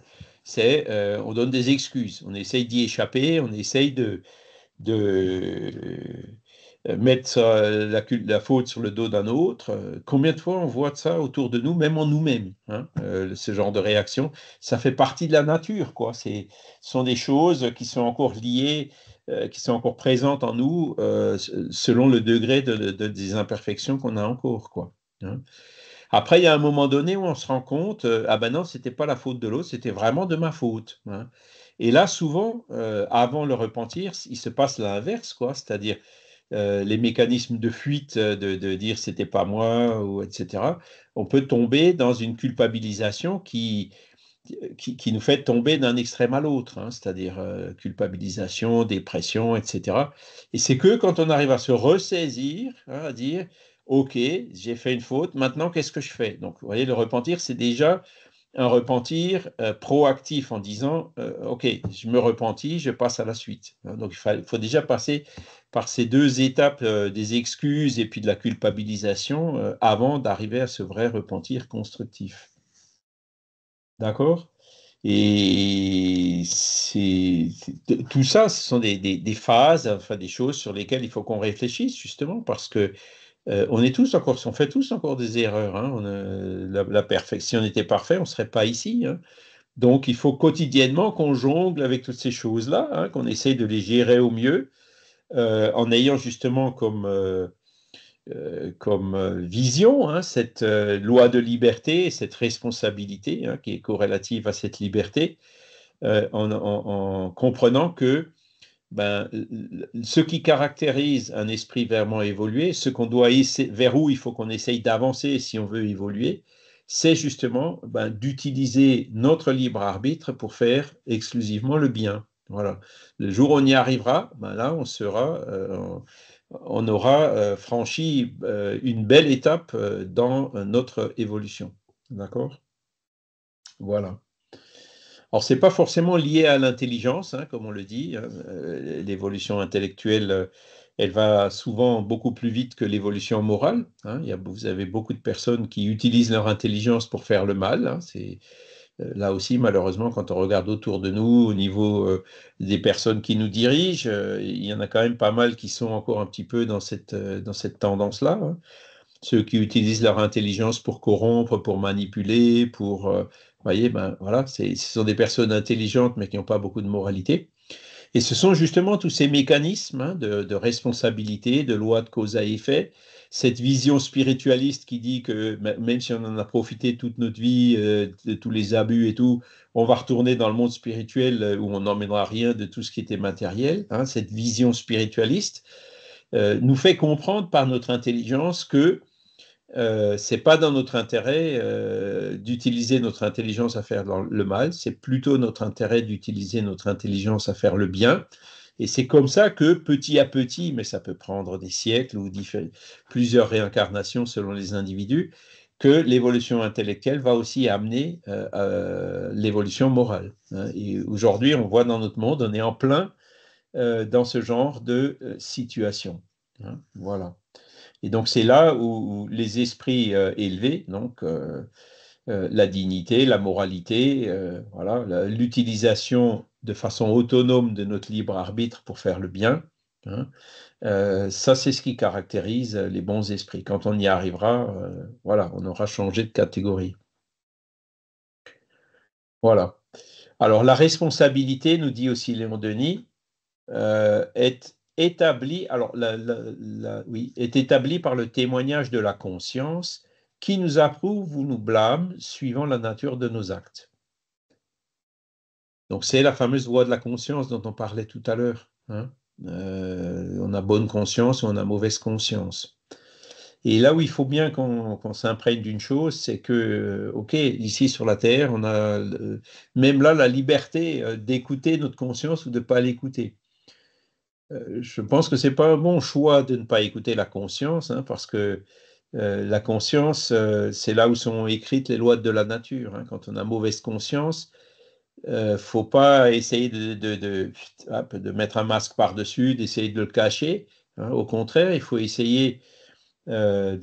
C'est euh, on donne des excuses, on essaye d'y échapper, on essaye de, de euh, mettre la, la, faute sur le dos d'un autre. Combien de fois on voit ça autour de nous, même en nous-mêmes hein? Ce genre de réaction, ça fait partie de la nature. Quoi. Ce sont des choses qui sont encore liées euh, qui sont encore présentes en nous euh, selon le degré de, des imperfections qu'on a encore. Quoi. Hein. Après, il y a un moment donné où on se rend compte, euh, ah ben non, n'était pas la faute de l'autre, c'était vraiment de ma faute. Hein. Et là, souvent, avant le repentir, il se passe l'inverse, quoi. C'est-à-dire, les mécanismes de fuite, de, de dire c'était pas moi, ou etc., on peut tomber dans une culpabilisation qui, qui, nous fait tomber d'un extrême à l'autre, hein, c'est-à-dire euh, culpabilisation, dépression, etc. Et c'est que quand on arrive à se ressaisir, hein, à dire, OK, j'ai fait une faute, maintenant qu'est-ce que je fais Donc, vous voyez, le repentir, c'est déjà un repentir euh, proactif en disant, euh, OK, je me repentis, je passe à la suite. Hein. donc, il faut, déjà passer par ces deux étapes des excuses et puis de la culpabilisation avant d'arriver à ce vrai repentir constructif. D'accord Et c'est, tout ça, ce sont des, phases, enfin des choses sur lesquelles il faut qu'on réfléchisse, justement, parce que euh, on est tous encore, on fait tous encore des erreurs. Hein. Euh, la, perfection, si on était parfait, on ne serait pas ici. Hein. Donc, il faut quotidiennement qu'on jongle avec toutes ces choses-là, hein, qu'on essaye de les gérer au mieux, euh, en ayant justement comme euh, comme euh, vision, hein, cette euh, loi de liberté, cette responsabilité hein, qui est corrélative à cette liberté, en, comprenant que ben, ce qui caractérise un esprit vraiment évolué, ce qu'on doit vers où il faut qu'on essaye d'avancer si on veut évoluer, c'est justement ben, d'utiliser notre libre arbitre pour faire exclusivement le bien. Voilà. Le jour où on y arrivera, ben là, on sera, on aura euh, franchi euh, une belle étape euh, dans notre évolution. D'accord Voilà. Alors, ce n'est pas forcément lié à l'intelligence, hein, comme on le dit. Hein. L'évolution intellectuelle, elle va souvent beaucoup plus vite que l'évolution morale. Hein. vous avez beaucoup de personnes qui utilisent leur intelligence pour faire le mal. C'est euh, là aussi, malheureusement, quand on regarde autour de nous, au niveau euh, des personnes qui nous dirigent, euh, il y en a quand même pas mal qui sont encore un petit peu dans cette, tendance-là. Hein. Ceux qui utilisent leur intelligence pour corrompre, pour manipuler, pour... vous voyez, ben voilà, ce sont des personnes intelligentes mais qui n'ont pas beaucoup de moralité. Et ce sont justement tous ces mécanismes hein, de, responsabilité, de loi de cause à effet, cette vision spiritualiste qui dit que même si on en a profité toute notre vie, euh, de tous les abus et tout, on va retourner dans le monde spirituel euh, où on n'emmènera rien de tout ce qui était matériel, hein. cette vision spiritualiste euh, nous fait comprendre par notre intelligence que euh, n'est pas dans notre intérêt d'utiliser notre intelligence à faire le mal, c'est plutôt notre intérêt d'utiliser notre intelligence à faire le bien. Et c'est comme ça que petit à petit, mais ça peut prendre des siècles ou plusieurs réincarnations selon les individus, que l'évolution intellectuelle va aussi amener euh, euh, l'évolution morale. Hein. Et aujourd'hui, on voit dans notre monde, on est en plein euh, dans ce genre de situation. Hein. Voilà. Et donc c'est là où, les esprits élevés, donc la dignité, la moralité, voilà, l'utilisation de façon autonome de notre libre arbitre pour faire le bien. Hein. Euh, ça, c'est ce qui caractérise les bons esprits. Quand on y arrivera, euh, voilà, on aura changé de catégorie. Voilà. Alors, la responsabilité, nous dit aussi Léon Denis, euh, est alors, oui, est établie par le témoignage de la conscience qui nous approuve ou nous blâme suivant la nature de nos actes. Donc c'est la fameuse voie de la conscience dont on parlait tout à l'heure. Hein. Euh, on a bonne conscience ou on a mauvaise conscience. Et là où il faut bien qu'on s'imprègne d'une chose, c'est que, euh, OK, ici sur la Terre, on a euh, même là la liberté d'écouter notre conscience ou de ne pas l'écouter. je pense que ce n'est pas un bon choix de ne pas écouter la conscience, hein, parce que la conscience, c'est là où sont écrites les lois de la nature. Hein. Quand on a mauvaise conscience, ne euh, faut pas essayer de, mettre un masque par-dessus, d'essayer de le cacher. Hein. Au contraire, il faut essayer euh,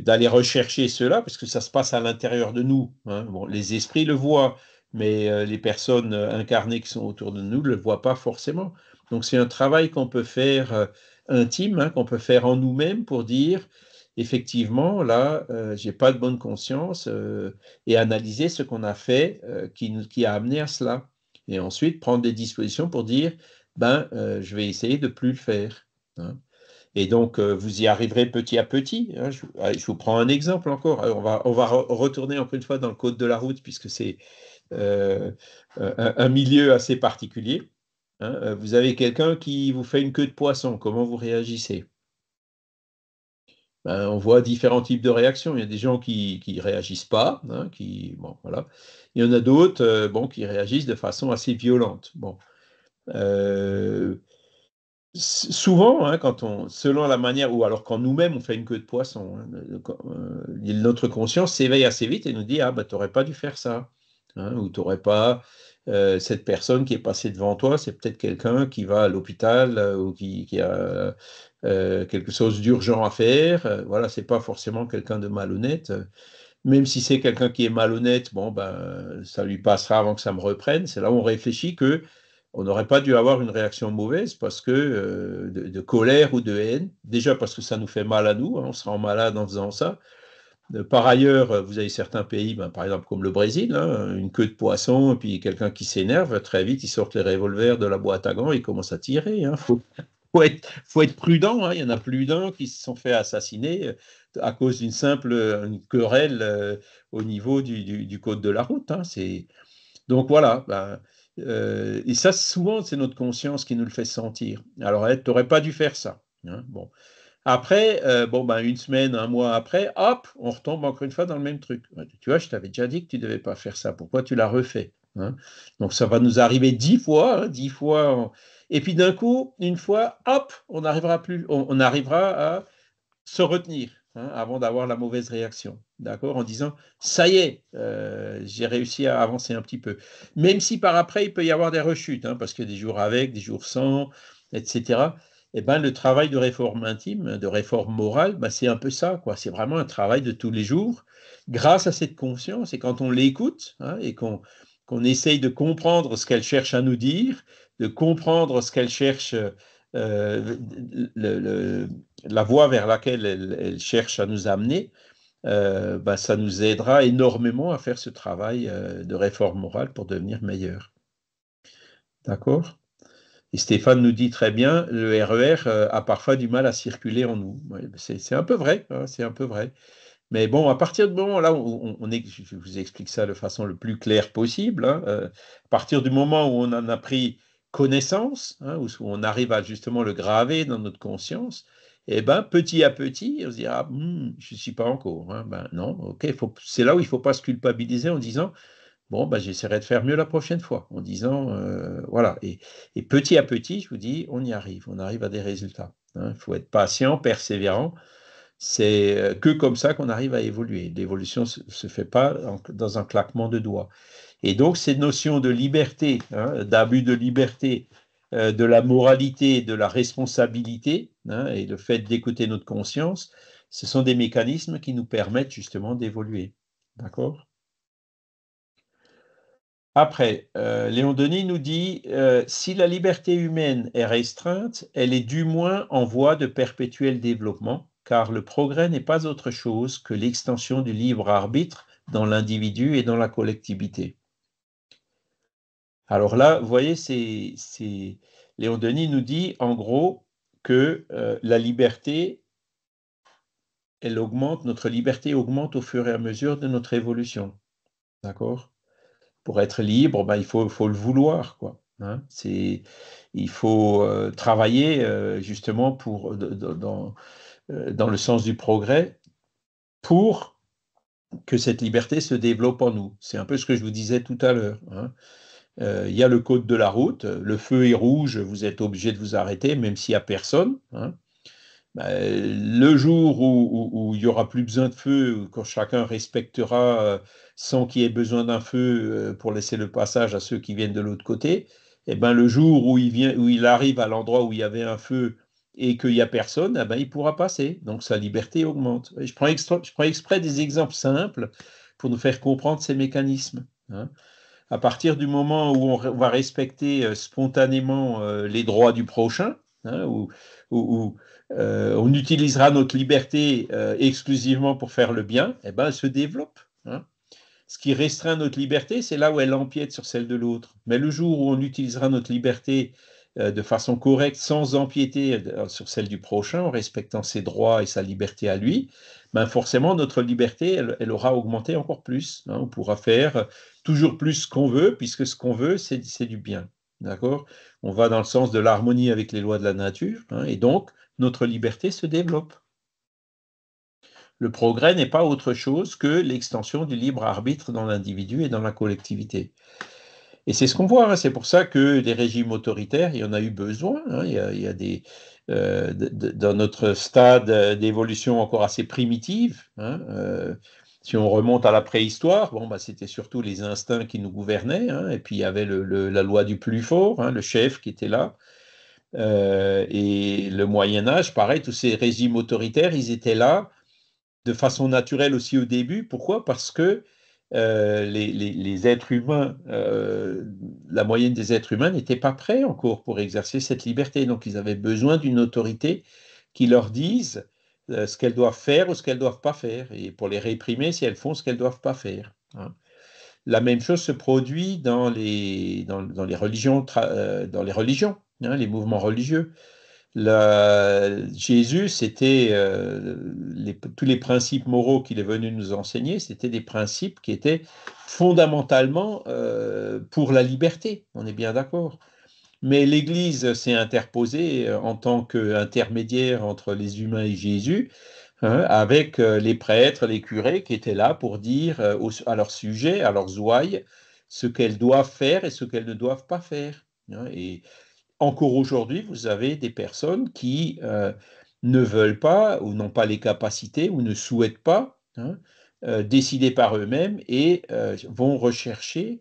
d'aller rechercher cela, parce que ça se passe à l'intérieur de nous. Hein. les esprits le voient, mais euh, les personnes incarnées qui sont autour de nous ne le voient pas forcément. Donc c'est un travail qu'on peut faire intime, hein, qu'on peut faire en nous-mêmes pour dire, effectivement, là, euh, je n'ai pas de bonne conscience euh, et analyser ce qu'on a fait euh, qui, a amené à cela. Et ensuite, prendre des dispositions pour dire, ben, je vais essayer de plus le faire. Hein. Et donc, vous y arriverez petit à petit. Hein. Ah, je, vous prends un exemple encore. on va, on va retourner encore une fois dans le code de la route, puisque c'est un, milieu assez particulier. Hein. Vous avez quelqu'un qui vous fait une queue de poisson. Comment vous réagissez ben, on voit différents types de réactions. Il y a des gens qui ne réagissent pas, hein, qui, voilà. il y en a d'autres euh, bon, qui réagissent de façon assez violente. Bon. Euh, souvent, hein, on, selon la manière, ou alors quand nous-mêmes on fait une queue de poisson, hein, euh, notre conscience s'éveille assez vite et nous dit Ah, ben, tu n'aurais pas dû faire ça, ou tu pas. cette personne qui est passée devant toi, c'est peut-être quelqu'un qui va à l'hôpital ou qui, a euh, quelque chose d'urgent à faire. Euh, voilà, c'est pas forcément quelqu'un de malhonnête. Même si c'est quelqu'un qui est malhonnête, bon, ben, ça lui passera avant que ça me reprenne. C'est là où on réfléchit que on n'aurait pas dû avoir une réaction mauvaise parce que euh, de, colère ou de haine. Déjà parce que ça nous fait mal à nous, hein, on se rend malade en faisant ça. Par ailleurs, vous avez certains pays, ben, par exemple comme le Brésil, hein, une queue de poisson et puis quelqu'un qui s'énerve, très vite, il sort les revolvers de la boîte à gants et commence à tirer. Hein faut être, faut être prudent. Hein. Il y en a plus d'un qui se sont fait assassiner euh, à cause d'une simple euh, querelle euh, au niveau du, du, code de la route. Hein. C'est donc voilà. Ben, et ça, souvent, c'est notre conscience qui nous le fait sentir. Alors, tu n'aurais pas dû faire ça. Hein. Bon. Après, bon, ben, une semaine, un mois après, hop, on retombe encore une fois dans le même truc. Tu vois, je t'avais déjà dit que tu ne devais pas faire ça. Pourquoi tu l'as refait Donc ça va nous arriver dix fois, dix fois, et puis d'un coup, une fois, hop, on arrivera plus, on, arrivera à se retenir hein, avant d'avoir la mauvaise réaction, d'accord, en disant ça y est, euh, j'ai réussi à avancer un petit peu. Même si par après il peut y avoir des rechutes, qu'il hein, parce a des jours avec, des jours sans, etc. Eh ben, le travail de réforme intime, de réforme morale, ben, c'est un peu ça, quoi. C'est vraiment un travail de tous les jours. Grâce à cette conscience, et quand on l'écoute hein, et qu'on essaye de comprendre ce qu'elle cherche à nous dire, de comprendre ce qu'elle cherche, euh, la voie vers laquelle elle, cherche à nous amener, euh, bah, ça nous aidera énormément à faire ce travail euh, de réforme morale pour devenir meilleur. D'accord Et Stéphane nous dit très bien, le RER e a parfois du mal à circuler en nous. c'est un peu vrai, hein, c'est un peu vrai. Mais bon, à partir du moment là, on, on est, je vous explique ça de façon le plus claire possible. Hein, à partir du moment où on en a pris connaissance, hein, où on arrive à justement le graver dans notre conscience, et eh ben petit à petit, on se dira « hmm, je ne suis pas encore. Hein. Ben, non, ok, c'est là où il ne faut pas se culpabiliser en disant bon, ben, j'essaierai de faire mieux la prochaine fois, en disant euh, voilà. Et, petit à petit, je vous dis, on y arrive, on arrive à des résultats. Hein. Il faut être patient, persévérant. C'est euh, que comme ça qu'on arrive à évoluer. L'évolution ne se fait pas dans un claquement de doigts. Et donc ces notions de liberté, hein, d'abus de liberté, euh, de la moralité, de la responsabilité hein, et le fait d'écouter notre conscience, ce sont des mécanismes qui nous permettent justement d'évoluer. D'accord après, euh, Léon Denis nous dit euh, si la liberté humaine est restreinte, elle est du moins en voie de perpétuel développement, car le progrès n'est pas autre chose que l'extension du libre arbitre dans l'individu et dans la collectivité. Alors là, vous voyez, c'est, c'est... Léon Denis nous dit en gros que euh, la liberté, elle augmente, notre liberté augmente au fur et à mesure de notre évolution. D'accord Pour être libre, ben, il faut, le vouloir, quoi. Hein. il faut euh, travailler euh, justement pour, dans, le sens du progrès pour que cette liberté se développe en nous. C'est un peu ce que je vous disais tout à l'heure. Hein. Euh, il y a le code de la route, le feu est rouge, vous êtes obligé de vous arrêter, même s'il n'y a personne. Hein. Bah, le jour où il y aura plus besoin de feu, quand chacun respectera euh, sans qu'il ait besoin d'un feu euh, pour laisser le passage à ceux qui viennent de l'autre côté, et eh ben, le jour où il, vient, où il arrive à l'endroit où il y avait un feu et qu'il n'y a personne, eh ben, il pourra passer. Donc sa liberté augmente. Je prends, exprès des exemples simples pour nous faire comprendre ces mécanismes. Hein à partir du moment où on va respecter euh, spontanément euh, les droits du prochain, hein, où, euh, on utilisera notre liberté exclusivement pour faire le bien, eh ben, elle se développe. Hein. Ce qui restreint notre liberté, c'est là où elle empiète sur celle de l'autre. Mais le jour où on utilisera notre liberté euh, de façon correcte, sans empiéter euh, sur celle du prochain, en respectant ses droits et sa liberté à lui, ben, forcément, notre liberté, elle, aura augmenté encore plus. Hein. On pourra faire euh, toujours plus ce qu'on veut, puisque ce qu'on veut, c'est du bien. D'accord On va dans le sens de l'harmonie avec les lois de la nature, hein, et donc notre liberté se développe. Le progrès n'est pas autre chose que l'extension du libre arbitre dans l'individu et dans la collectivité. Et c'est ce qu'on voit, hein. c'est pour ça que les régimes autoritaires, il y en a eu besoin. Hein. Il, y a, des, euh, dans notre stade euh, d'évolution encore assez primitive, hein, euh, si on remonte à la préhistoire, bon, bah, c'était surtout les instincts qui nous gouvernaient, et puis il y avait la loi du plus fort, le chef qui était là. et le Moyen Âge, pareil, tous ces régimes autoritaires, ils étaient là de façon naturelle aussi au début. Pourquoi Parce que euh, les, êtres humains, euh, la moyenne des êtres humains n'était pas prêts encore pour exercer cette liberté. Donc ils avaient besoin d'une autorité qui leur dise euh, ce qu'elles doivent faire ou ce qu'elles ne doivent pas faire, et pour les réprimer si elles font ce qu'elles doivent pas faire. Hein. La même chose se produit dans les, dans, les religions, dans hein, les mouvements religieux. Le, Jésus, c'était euh, tous les principes moraux qu'il est venu nous enseigner, c'était des principes qui étaient fondamentalement euh, pour la liberté, on est bien d'accord. Mais l'Église s'est interposée euh, en tant qu'intermédiaire entre les humains et Jésus, hein, avec les prêtres, les curés qui étaient là pour dire à leur sujet, à leurs ouailles, ce qu'elles doivent faire et ce qu'elles ne doivent pas faire. Hein, et encore aujourd'hui, vous avez des personnes qui euh, ne veulent pas ou n'ont pas les capacités ou ne souhaitent pas hein, euh, décider par eux-mêmes et euh, vont rechercher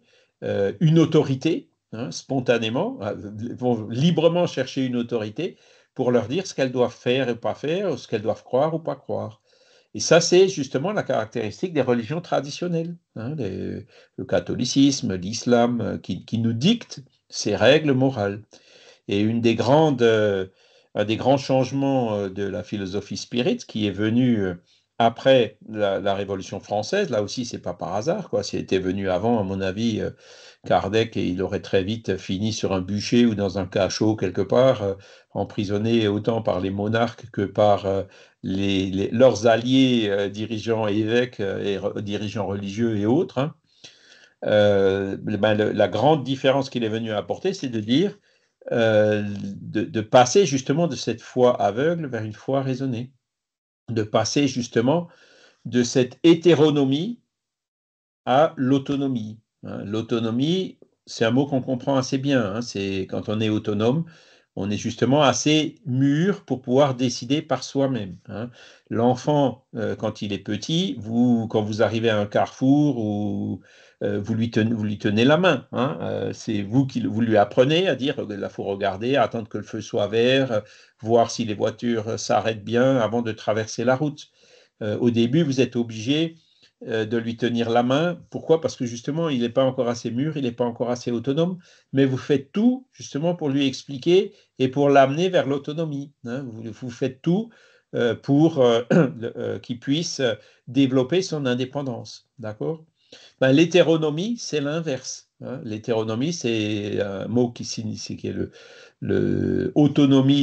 une autorité hein, spontanément, vont librement chercher une autorité pour leur dire ce qu'elles doivent faire et pas faire, ce qu'elles doivent croire ou pas croire. Et ça, c'est justement la caractéristique des religions traditionnelles, hein, le catholicisme, l'islam, qui, qui, nous dictent ces règles morales. Et une des grandes, euh, un des grands changements euh, de la philosophie spirit qui est venu euh, après la, Révolution française, là aussi, c'est pas par hasard. Quoi. S'il était venu avant, à mon avis, Kardec, et il aurait très vite fini sur un bûcher ou dans un cachot quelque part, emprisonné autant par les monarques que par les, leurs alliés dirigeants évêques et dirigeants religieux et autres. Hein. Ben, la grande différence qu'il est venu apporter, c'est de dire euh, de, passer justement de cette foi aveugle vers une foi raisonnée, de passer justement de cette hétéronomie à l'autonomie. Hein. l'autonomie, c'est un mot qu'on comprend assez bien. Hein. c'est quand on est autonome, on est justement assez mûr pour pouvoir décider par soi-même. Hein. L'enfant, euh, quand il est petit, vous, quand vous arrivez à un carrefour ou euh, vous, lui tenez, la main. Hein. Euh, c'est vous qui vous lui apprenez à dire euh, il faut regarder, attendre que le feu soit vert, voir si les voitures s'arrêtent bien avant de traverser la route. au début, vous êtes obligé de lui tenir la main. Pourquoi Parce que justement, il n'est pas encore assez mûr, il n'est pas encore assez autonome, mais vous faites tout justement pour lui expliquer et pour l'amener vers l'autonomie. Hein. Vous, faites tout pour qu'il puisse développer son indépendance. D'accord ben, l'hétéronomie, c'est l'inverse. Hein. L'hétéronomie, c'est un mot qui signifie qui est le, le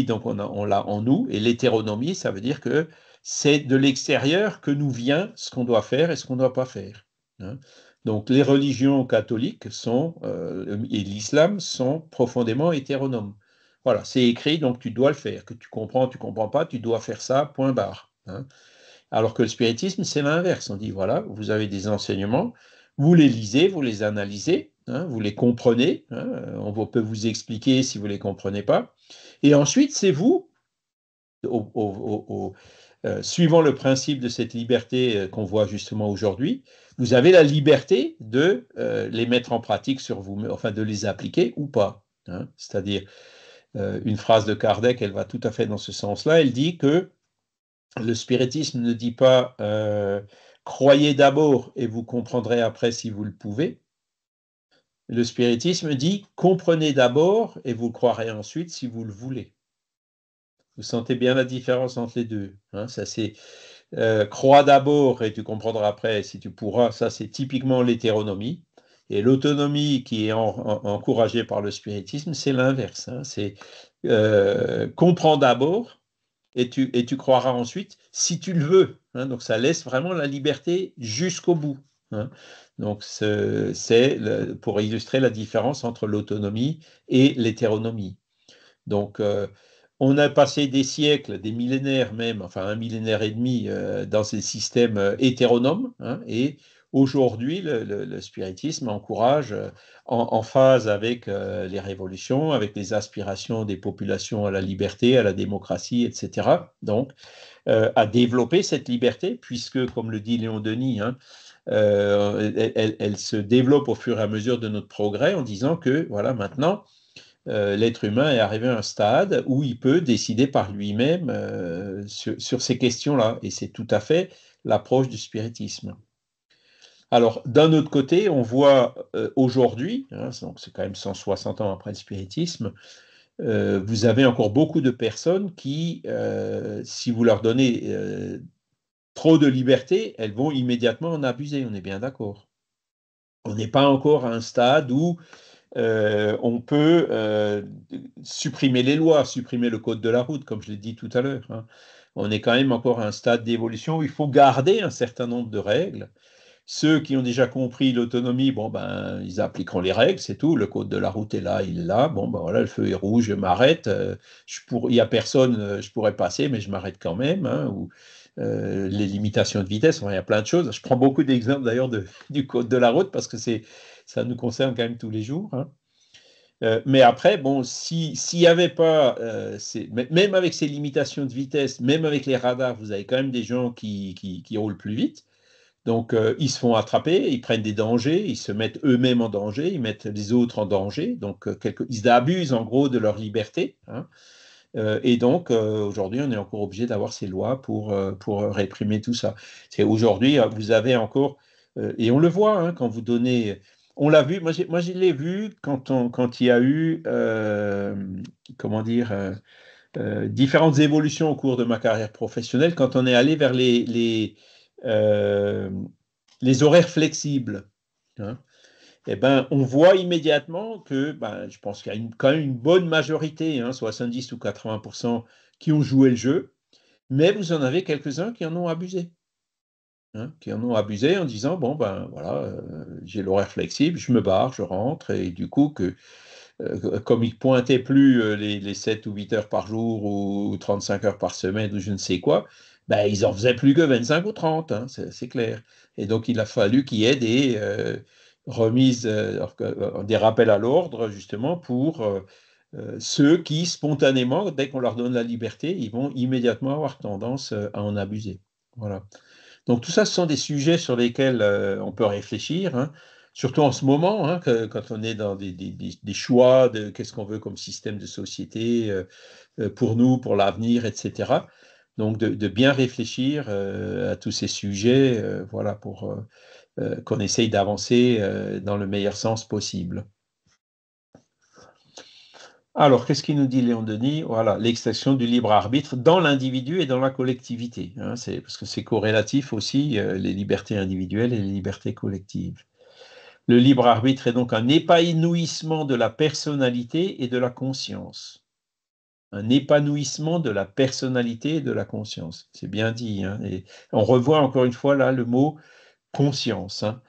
donc on, on l'a en nous, et l'hétéronomie, ça veut dire que c'est de l'extérieur que nous vient ce qu'on doit faire et ce qu'on ne doit pas faire. Hein. Donc les religions catholiques sont, euh, et l'islam sont profondément hétéronomes. Voilà, c'est écrit, donc tu dois le faire. Que tu comprends, tu comprends pas, tu dois faire ça, point barre. Hein. Alors que le spiritisme, c'est l'inverse. On dit, voilà, vous avez des enseignements, vous les lisez, vous les analysez, hein, vous les comprenez, hein, on peut vous expliquer si vous ne les comprenez pas. Et ensuite, c'est vous, euh, suivant le principe de cette liberté euh, qu'on voit justement aujourd'hui, vous avez la liberté de euh, les mettre en pratique sur vous, enfin de les appliquer ou pas. Hein. C'est-à-dire, une phrase de Kardec, elle va tout à fait dans ce sens-là, elle dit que le spiritisme ne dit pas euh, croyez d'abord et vous comprendrez après si vous le pouvez. Le spiritisme dit comprenez d'abord et vous croirez ensuite si vous le voulez. Vous sentez bien la différence entre les deux. Hein, ça c'est euh, crois d'abord et tu comprendras après si tu pourras. Ça c'est typiquement l'hétéronomie. Et l'autonomie qui est encouragée par le spiritisme, c'est l'inverse. Hein, c'est euh, comprends d'abord et tu, et tu croiras ensuite si tu le veux. Hein. donc ça laisse vraiment la liberté jusqu'au bout. Hein. Donc c'est pour illustrer la différence entre l'autonomie et l'hétéronomie. Donc euh, on a passé des siècles, des millénaires même, enfin un millénaire et demi euh, dans ces systèmes euh, hétéronomes hein, et Aujourd'hui, le, spiritisme encourage, euh, en, phase avec euh, les révolutions, avec les aspirations des populations à la liberté, à la démocratie, etc., donc, euh, à développer cette liberté, puisque, comme le dit Léon Denis, hein, elle, se développe au fur et à mesure de notre progrès en disant que, voilà, maintenant, l'être humain est arrivé à un stade où il peut décider par lui-même sur ces questions-là. Et c'est tout à fait l'approche du spiritisme. Alors, d'un autre côté, on voit euh, aujourd'hui, hein, c'est quand même 160 ans après le spiritisme, euh, vous avez encore beaucoup de personnes qui, euh, si vous leur donnez trop de liberté, elles vont immédiatement en abuser, on est bien d'accord. On n'est pas encore à un stade où on peut supprimer les lois, supprimer le code de la route, comme je l'ai dit tout à l'heure. Hein. On est quand même encore à un stade d'évolution où il faut garder un certain nombre de règles ceux qui ont déjà compris l'autonomie, bon ben, ils appliqueront les règles, c'est tout. Le code de la route est là, il est là. Bon ben voilà, le feu est rouge, je m'arrête. Euh, il n'y a personne, euh, je pourrais passer, mais je m'arrête quand même. Hein, ou, euh, les limitations de vitesse, il y a plein de choses. Je prends beaucoup d'exemples d'ailleurs du code de la route parce que ça nous concerne quand même tous les jours. Hein. mais après, bon, s'il n'y avait pas, même avec ces limitations de vitesse, même avec les radars, vous avez quand même des gens qui roulent plus vite. Donc, euh, ils se font attraper, ils prennent des dangers, ils se mettent eux-mêmes en danger, ils mettent les autres en danger. Donc, euh, ils abusent en gros de leur liberté. Hein. Euh, et donc, aujourd'hui, on est encore obligé d'avoir ces lois pour, pour réprimer tout ça. C'est aujourd'hui, vous avez encore, et on le voit hein, quand vous donnez. On l'a vu, moi, moi je l'ai vu quand, on, quand il y a eu, comment dire, différentes évolutions au cours de ma carrière professionnelle, quand on est allé vers les, les euh, les horaires flexibles. Hein. Eh ben, on voit immédiatement que, ben, je pense qu'il y a quand même une bonne majorité, 70 hein, ou 80 qui ont joué le jeu, mais vous en avez quelques-uns qui en ont abusé. Hein, qui en ont abusé en disant bon ben voilà euh, j'ai l'horaire flexible je me barre je rentre et du coup que euh, comme ils pointaient plus les, 7 ou 8 heures par jour ou 35 heures par semaine ou je ne sais quoi ben, ils en faisaient plus que 25 ou 30, hein, c'est clair. Et donc, il a fallu qu'il y ait des euh, remises, euh, euh, des rappels à l'ordre, justement, pour ceux qui, spontanément, dès qu'on leur donne la liberté, ils vont immédiatement avoir tendance à en abuser. Voilà. Donc, tout ça, ce sont des sujets sur lesquels on peut réfléchir. Hein. surtout en ce moment, hein, quand on est dans des, choix de qu'est-ce qu'on veut comme système de société pour nous, pour l'avenir, etc. Donc de, bien réfléchir euh, à tous ces sujets, euh, voilà, pour euh, qu'on essaye d'avancer dans le meilleur sens possible. Alors, qu'est-ce qu'il nous dit Léon Denis Voilà, du libre arbitre dans l'individu et dans la collectivité. Hein, parce que c'est corrélatif aussi, les libertés individuelles et les libertés collectives. Le libre arbitre est donc un épanouissement de la personnalité et de la conscience un épanouissement de la personnalité et de la conscience. C'est bien dit. Hein. et on revoit encore une fois là le mot conscience. Hein.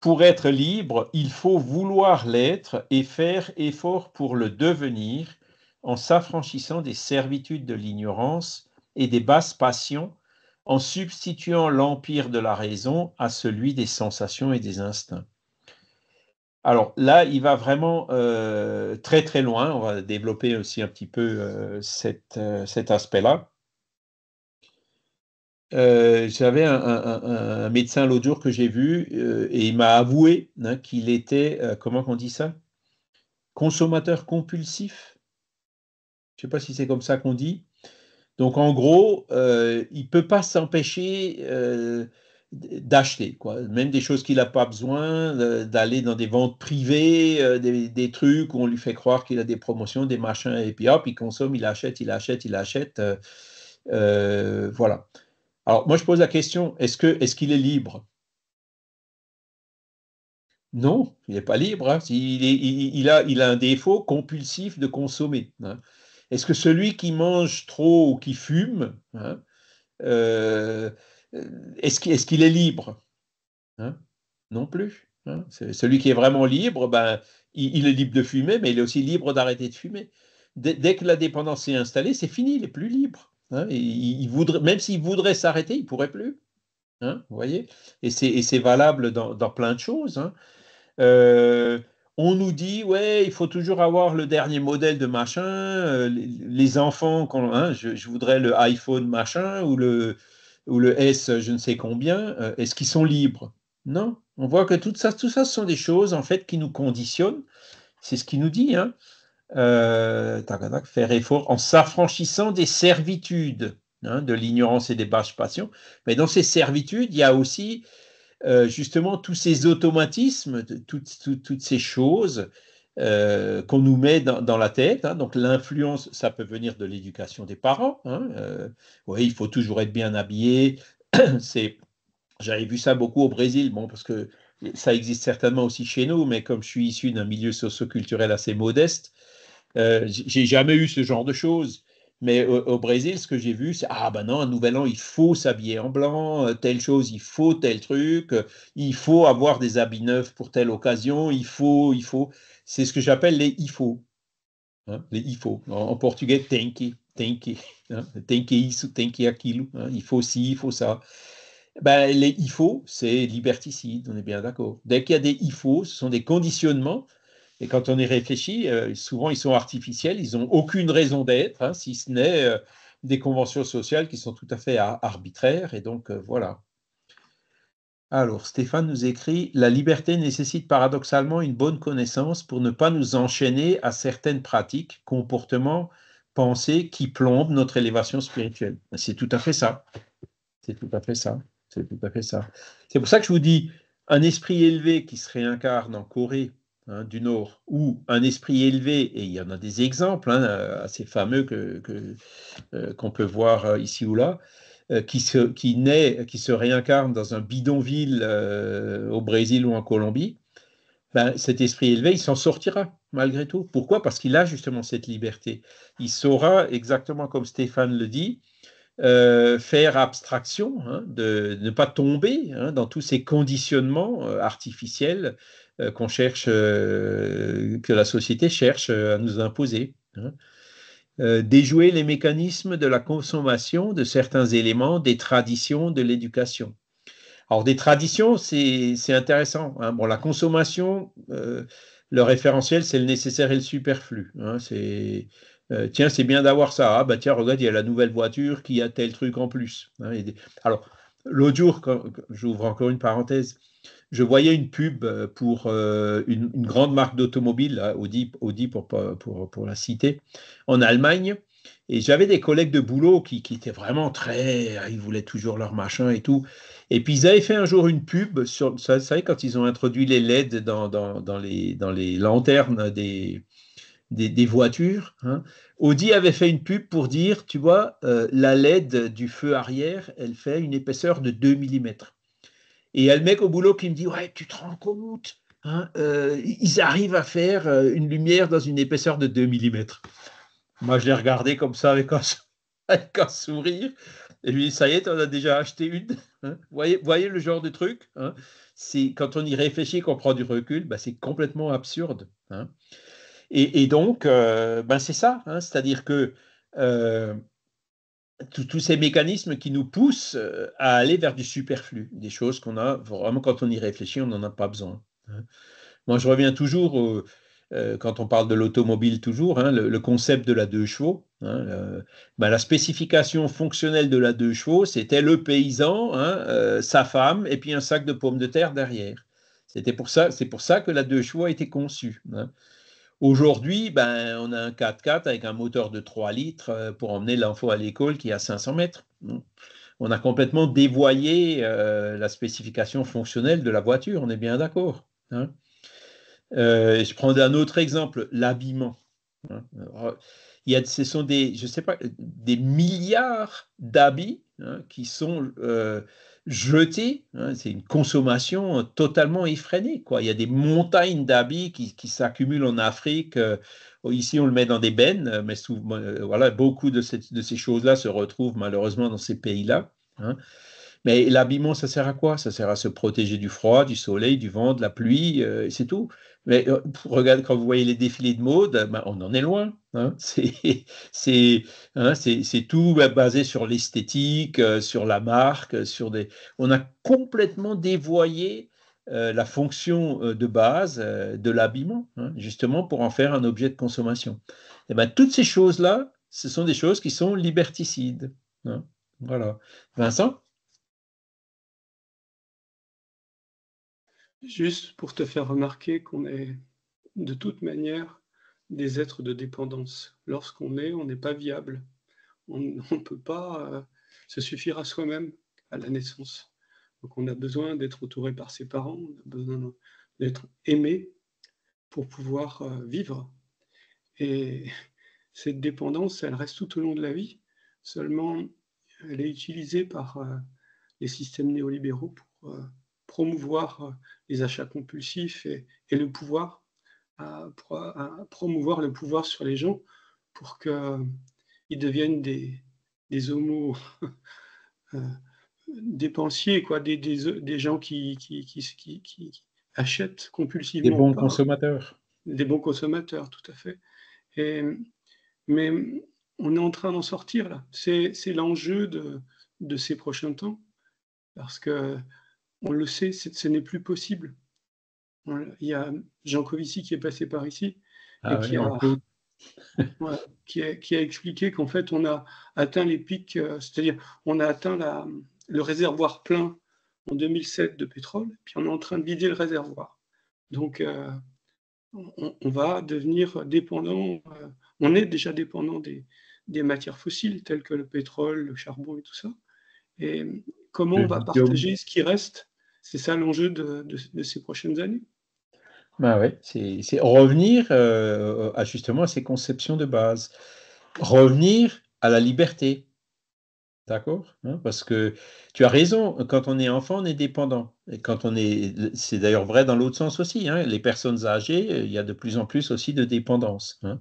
pour être libre, il faut vouloir l'être et faire effort pour le devenir en s'affranchissant des servitudes de l'ignorance et des basses passions, en substituant l'empire de la raison à celui des sensations et des instincts. Alors là, il va vraiment euh, très très loin. On va développer aussi un petit peu euh, euh, cet aspect-là. J'avais un, médecin l'autre jour que j'ai vu et il m'a avoué hein, qu'il était, comment on dit ça Consommateur compulsif. Je ne sais pas si c'est comme ça qu'on dit. Donc en gros, il ne peut pas s'empêcher d'acheter, Même des choses qu'il n'a pas besoin, euh, d'aller dans des ventes privées, euh, des, trucs où on lui fait croire qu'il a des promotions, des machins, et puis hop, il consomme, il achète, il achète, il achète. Euh, voilà. Alors, moi, je pose la question, est-ce que est-ce qu'il est libre Non, il n'est pas libre. Hein. Il, a, il a un défaut compulsif de consommer. Hein. Est-ce que celui qui mange trop ou qui fume, hein, euh, est-ce qu'il est, libre hein Non plus. Hein celui qui est vraiment libre, ben, il, est libre de fumer, mais il est aussi libre d'arrêter de fumer. dès que la dépendance est installée, c'est fini, il n'est plus libre. Hein voudrait, même s'il voudrait s'arrêter, il ne pourrait plus. vous voyez Et c'est valable dans, plein de choses. Euh, on nous dit, ouais, il faut toujours avoir le dernier modèle de machin, euh, les, enfants, quand, je, je, voudrais le iPhone machin ou le, ou le S je ne sais combien, euh, est-ce qu'ils sont libres Non. On voit que tout ça, tout ça, ce sont des choses en fait qui nous conditionnent. C'est ce qu'il nous dit. Hein. Euh, faire effort en s'affranchissant des servitudes, hein, de l'ignorance et des bâches passions. Mais dans ces servitudes, il y a aussi euh, justement tous ces automatismes, toutes, toutes ces choses euh, qu'on nous met dans, la tête. Hein. Donc l'influence, ça peut venir de l'éducation des parents. Hein. Euh, il faut toujours être bien habillé. j'avais vu ça beaucoup au Brésil, bon parce que ça existe certainement aussi chez nous, mais comme je suis issu d'un milieu socio-culturel assez modeste, euh, j'ai jamais eu ce genre de choses. Mais au, Brésil, ce que j'ai vu, c'est ah ben non, un nouvel an, il faut s'habiller en blanc, euh, telle chose, il faut tel truc, euh, il faut avoir des habits neufs pour telle occasion, il faut, il faut. C'est ce que j'appelle les il faut. Hein, les il faut. En, portugais, tem que, tem que, isso, tem aquilo. Hein, il faut ci, il faut ça. Ben, les il faut, c'est liberticide, on est bien d'accord. Dès qu'il y a des il faut, ce sont des conditionnements et quand on y réfléchit, euh, souvent ils sont artificiels, ils n'ont aucune raison d'être, hein, si ce n'est euh, des conventions sociales qui sont tout à fait arbitraires. Et donc euh, voilà. Alors Stéphane nous écrit, la liberté nécessite paradoxalement une bonne connaissance pour ne pas nous enchaîner à certaines pratiques, comportements, pensées qui plombent notre élévation spirituelle. Ben, c'est tout à fait ça. C'est tout à fait ça. C'est tout à fait ça. C'est pour ça que je vous dis, un esprit élevé qui se réincarne en Corée Hein, du Nord, ou un esprit élevé, et il y en a des exemples hein, assez fameux euh, qu'on que, peut voir euh, ici ou là, euh, qui, se, qui naît, qui se réincarne dans un bidonville au Brésil ou en Colombie, ben, cet esprit élevé, il s'en sortira malgré tout. Pourquoi Parce qu'il a justement cette liberté. Il saura, exactement comme Stéphane le dit, faire abstraction, hein, de, ne pas tomber dans tous ces conditionnements artificiels euh, qu'on cherche, euh, que la société cherche euh, à nous imposer. Hein. déjouer les mécanismes de la consommation de certains éléments des traditions de l'éducation. Alors des traditions, c'est intéressant. Hein. Bon, la consommation, le référentiel, c'est le nécessaire et le superflu. Hein. C'est tiens, c'est bien d'avoir ça. Ah, bah tiens, regarde, il y a la nouvelle voiture qui a tel truc en plus. Alors l'autre jour, j'ouvre encore une parenthèse, je voyais une pub euh, pour euh, une, grande marque d'automobile, Audi, Audi pour, pour, la cité, en Allemagne. Et j'avais des collègues de boulot qui, qui, étaient vraiment très. Ah, ils voulaient toujours leur machin et tout. Et puis ils avaient fait un jour une pub sur. Vous savez, quand ils ont introduit les LED dans, dans, les, dans les lanternes des, des, voitures. Hein, Audi avait fait une pub pour dire, tu vois, euh, la LED du feu arrière, elle fait une épaisseur de 2 mm. Et il y le mec au boulot qui me dit Ouais, tu te rends compte hein, euh, Ils arrivent à faire euh, une lumière dans une épaisseur de 2 mm. Moi, je l'ai regardé comme ça avec un, sourire. Et lui Ça y est, on a déjà acheté une. Vous hein. voyez, voyez le genre de truc hein. c'est, Quand on y réfléchit, qu'on prend du recul, bah, c'est complètement absurde. Hein. Et, donc, euh, ben c'est ça. C'est-à-dire que tous ces mécanismes qui nous poussent euh, à aller vers du superflu, des choses qu'on a vraiment quand on y réfléchit, on n'en a pas besoin. Hein. Moi, je reviens toujours euh, quand on parle de l'automobile toujours, hein, le, concept de la deux chevaux. Hein, ben, la spécification fonctionnelle de la deux chevaux, c'était le paysan, euh, sa femme et puis un sac de pommes de terre derrière. C'était pour ça, c'est pour ça que la deux chevaux a été conçue. Aujourd'hui, ben, on a un 4x4 avec un moteur de 3 litres euh, pour emmener l'enfant à l'école qui est à 500 mètres. On a complètement dévoyé euh, la spécification fonctionnelle de la voiture, on est bien d'accord. Hein. Euh, je prends un autre exemple, l'habillement. Hein. il ce sont des, je sais pas, des milliards d'habits Hein, qui sont euh, jetés. Hein, c'est une consommation euh, totalement effrénée. Quoi. Il y a des montagnes d'habits qui, s'accumulent en Afrique. Euh, ici, on le met dans des bennes, mais voilà, beaucoup de, ces choses-là se retrouvent malheureusement dans ces pays-là. Hein. Mais l'habillement, ça sert à quoi Ça sert à se protéger du froid, du soleil, du vent, de la pluie, c'est tout. Mais euh, regarde, quand vous voyez les défilés de mode, bah, on en est loin. Hein. Hein, c'est tout basé sur l'esthétique, euh, sur la marque, euh, sur des. On a complètement dévoyé la fonction de base de l'habillement, hein, justement pour en faire un objet de consommation. Et eh ben, toutes ces choses-là, ce sont des choses qui sont liberticides. Voilà. Vincent Juste pour te faire remarquer qu'on est de toute manière des êtres de dépendance. Lorsqu'on est, on n'est pas viable. On ne peut pas euh, se suffire à soi-même à la naissance. Donc on a besoin d'être entouré par ses parents, on a besoin d'être aimé pour pouvoir euh, vivre. Et cette dépendance, elle reste tout au long de la vie. Seulement, elle est utilisée par euh, les systèmes néolibéraux pour promouvoir euh, les achats compulsifs et, le pouvoir, à, euh, euh, promouvoir le pouvoir sur les gens pour que ils deviennent des, des homos dépensiers, quoi, des, gens qui, qui, achètent compulsivement. Des bons consommateurs. Des bons consommateurs, tout à fait. Et, mais on est en train d'en sortir là. C'est l'enjeu de, de, ces prochains temps. Parce que on le sait, ce n'est plus possible. Il y a Jean Covici qui est passé par ici et ah qui, a, expliqué qu'en fait, on a atteint les pics, euh, c'est-à-dire on a atteint le réservoir plein en 2007 de pétrole, puis on est en train de vider le réservoir. Donc, euh, on, va devenir dépendant, euh, on est déjà dépendant des matières fossiles telles que le pétrole, le charbon et tout ça. Et comment on va partager ce qui reste C'est ça l'enjeu de, ces prochaines années. Bah oui, c'est revenir euh, justement à ces conceptions de base, revenir à la liberté, D'accord hein? Parce que tu as raison, quand on est enfant, on est dépendant. quand on est, c'est d'ailleurs vrai dans l'autre sens aussi, hein? les personnes âgées, il y a de plus en plus aussi de dépendance. Hein?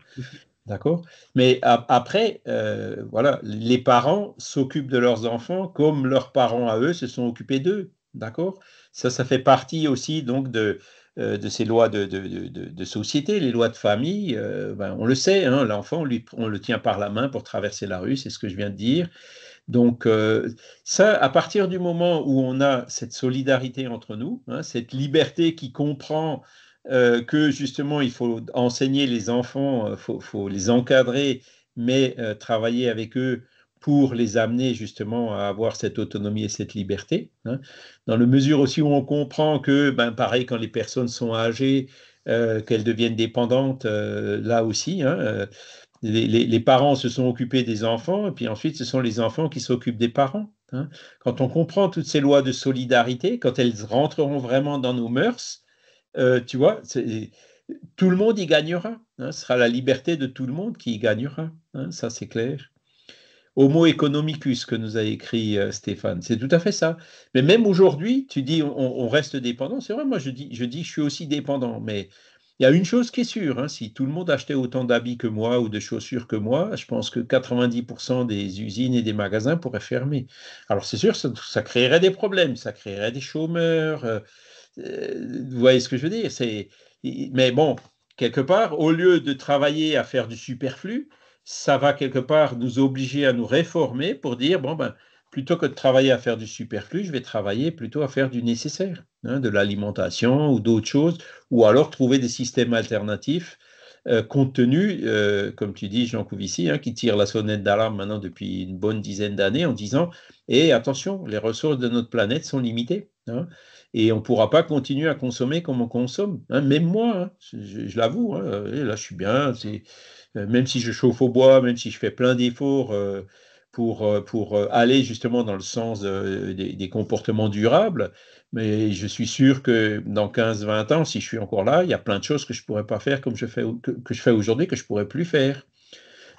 D'accord Mais après, euh, voilà, les parents s'occupent de leurs enfants comme leurs parents à eux se sont occupés d'eux. D'accord Ça, ça fait partie aussi donc de, euh, de ces lois de, société, les lois de famille. Euh, ben, on le sait, hein, l'enfant, on le tient par la main pour traverser la rue, c'est ce que je viens de dire. Donc ça, à partir du moment où on a cette solidarité entre nous, hein, cette liberté qui comprend euh, que justement il faut enseigner les enfants, il euh, faut, les encadrer, mais euh, travailler avec eux pour les amener justement à avoir cette autonomie et cette liberté. Hein. Dans la mesure aussi où on comprend que, ben, pareil, quand les personnes sont âgées, qu'elles deviennent dépendantes, là aussi, hein, les, parents se sont occupés des enfants, et puis ensuite ce sont les enfants qui s'occupent des parents. Hein. Quand on comprend toutes ces lois de solidarité, quand elles rentreront vraiment dans nos mœurs, euh, tu vois, tout le monde y gagnera. Hein. ce sera la liberté de tout le monde qui y gagnera. Hein, ça, c'est clair. Homo economicus que nous a écrit euh, Stéphane, c'est tout à fait ça. Mais même aujourd'hui, tu dis on, reste dépendant. C'est vrai, moi je dis, je dis je suis aussi dépendant. Mais il y a une chose qui est sûre, hein. si tout le monde achetait autant d'habits que moi ou de chaussures que moi, je pense que 90% des usines et des magasins pourraient fermer. Alors c'est sûr, ça, créerait des problèmes, ça créerait des chômeurs. Euh, euh, vous voyez ce que je veux dire? mais bon, quelque part, au lieu de travailler à faire du superflu, ça va quelque part nous obliger à nous réformer pour dire, bon, ben, plutôt que de travailler à faire du superflu, je vais travailler plutôt à faire du nécessaire, hein, de l'alimentation ou d'autres choses, ou alors trouver des systèmes alternatifs euh, compte tenu, euh, comme tu dis, Jean Couvici, hein, qui tire la sonnette d'alarme maintenant depuis une bonne dizaine d'années en disant Et eh, attention, les ressources de notre planète sont limitées. Hein et on ne pourra pas continuer à consommer comme on consomme. Hein, même moi, hein. je, l'avoue, hein, là je suis bien, euh, même si je chauffe au bois, même si je fais plein d'efforts euh, pour, euh, pour aller justement dans le sens des, comportements durables, mais je suis sûr que dans 15-20 ans, si je suis encore là, il y a plein de choses que je ne pourrais pas faire comme je fais, que, je fais aujourd'hui, que je ne pourrais plus faire.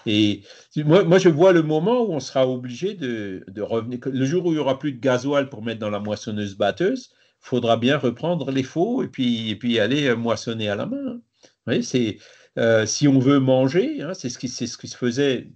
Et moi, je vois le moment où on sera obligé de, de, revenir. Le jour où il n'y aura plus de gasoil pour mettre dans la moissonneuse batteuse, faudra bien reprendre les faux et puis, puis aller euh, moissonner à la main. Hein. c'est euh, si on veut manger, hein, c'est ce qui c'est ce qui se faisait.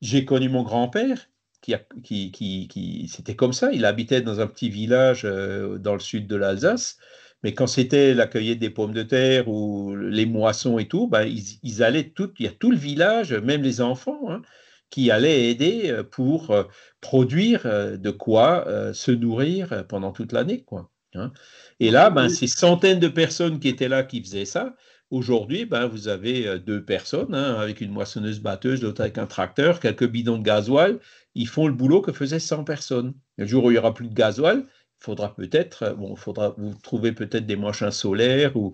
J'ai connu mon grand-père qui, qui, qui, c'était comme ça. Il habitait dans un petit village euh, dans le sud de l'Alsace. Mais quand c'était la cueillette des pommes de terre ou les moissons et tout, ben, ils, allaient tout, il y a tout le village, même les enfants, hein, qui allaient aider pour produire de quoi se nourrir pendant toute l'année, quoi. Hein. Et là, ben, ces centaines de personnes qui étaient là qui faisaient ça, Aujourd'hui, ben, vous avez euh, deux personnes, hein, avec une moissonneuse batteuse, l'autre avec un tracteur, quelques bidons de gasoil. Ils font le boulot que faisaient 100 personnes. Le jour où il n'y aura plus de gasoil, il faudra peut-être, euh, bon, faudra vous trouver peut-être des machins solaires ou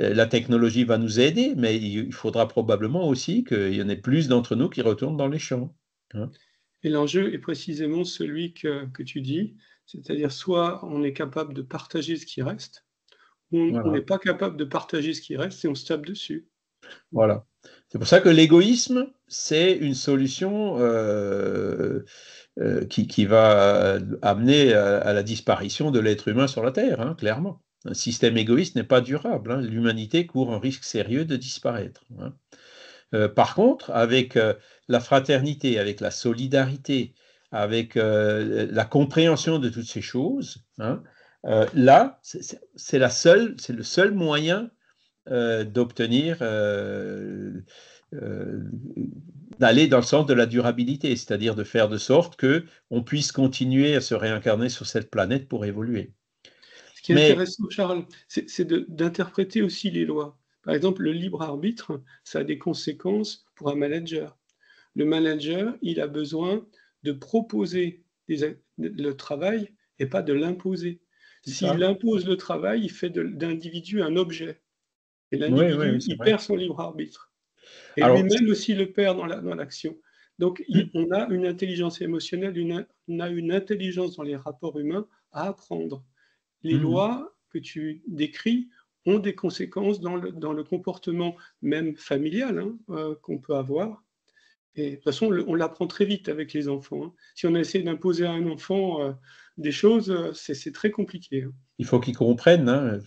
euh, la technologie va nous aider, mais il faudra probablement aussi qu'il y en ait plus d'entre nous qui retournent dans les champs. Hein. Et l'enjeu est précisément celui que tu dis, c'est-à-dire soit on est capable de partager ce qui reste, ou on n'est pas capable de partager ce qui reste et on se tape dessus. Voilà. C'est pour ça que l'égoïsme, c'est une solution euh, euh, qui, qui, va amener à, la disparition de l'être humain sur la Terre, hein, clairement. Un système égoïste n'est pas durable. Hein. L'humanité court un risque sérieux de disparaître. Hein. Euh, par contre, avec la fraternité, avec la solidarité, avec euh, la compréhension de toutes ces choses, hein. euh, là, c'est la seule, c'est le seul moyen euh, d'obtenir d'aller dans le sens de la durabilité, c'est-à-dire de faire de sorte qu'on puisse continuer à se réincarner sur cette planète pour évoluer. Ce qui est intéressant, Charles, c'est d'interpréter aussi les lois. Par exemple, le libre arbitre, ça a des conséquences pour un manager. Le manager, il a besoin de proposer le travail et pas de l'imposer. S'il impose le travail, il fait de un objet. Et l'individu, il perd son libre arbitre. Et lui-même aussi le perd dans l'action. donc, hmm. on a une intelligence émotionnelle, on a une intelligence dans les rapports humains à apprendre. Les hmm. lois que tu décris ont des conséquences dans le, comportement même familial hein, euh, qu'on peut avoir de toute façon, on l'apprend très vite avec les enfants. Hein. Si on essaie d'imposer à un enfant euh, des choses, euh, c'est très compliqué. Hein. Il faut qu'il comprenne. Hein.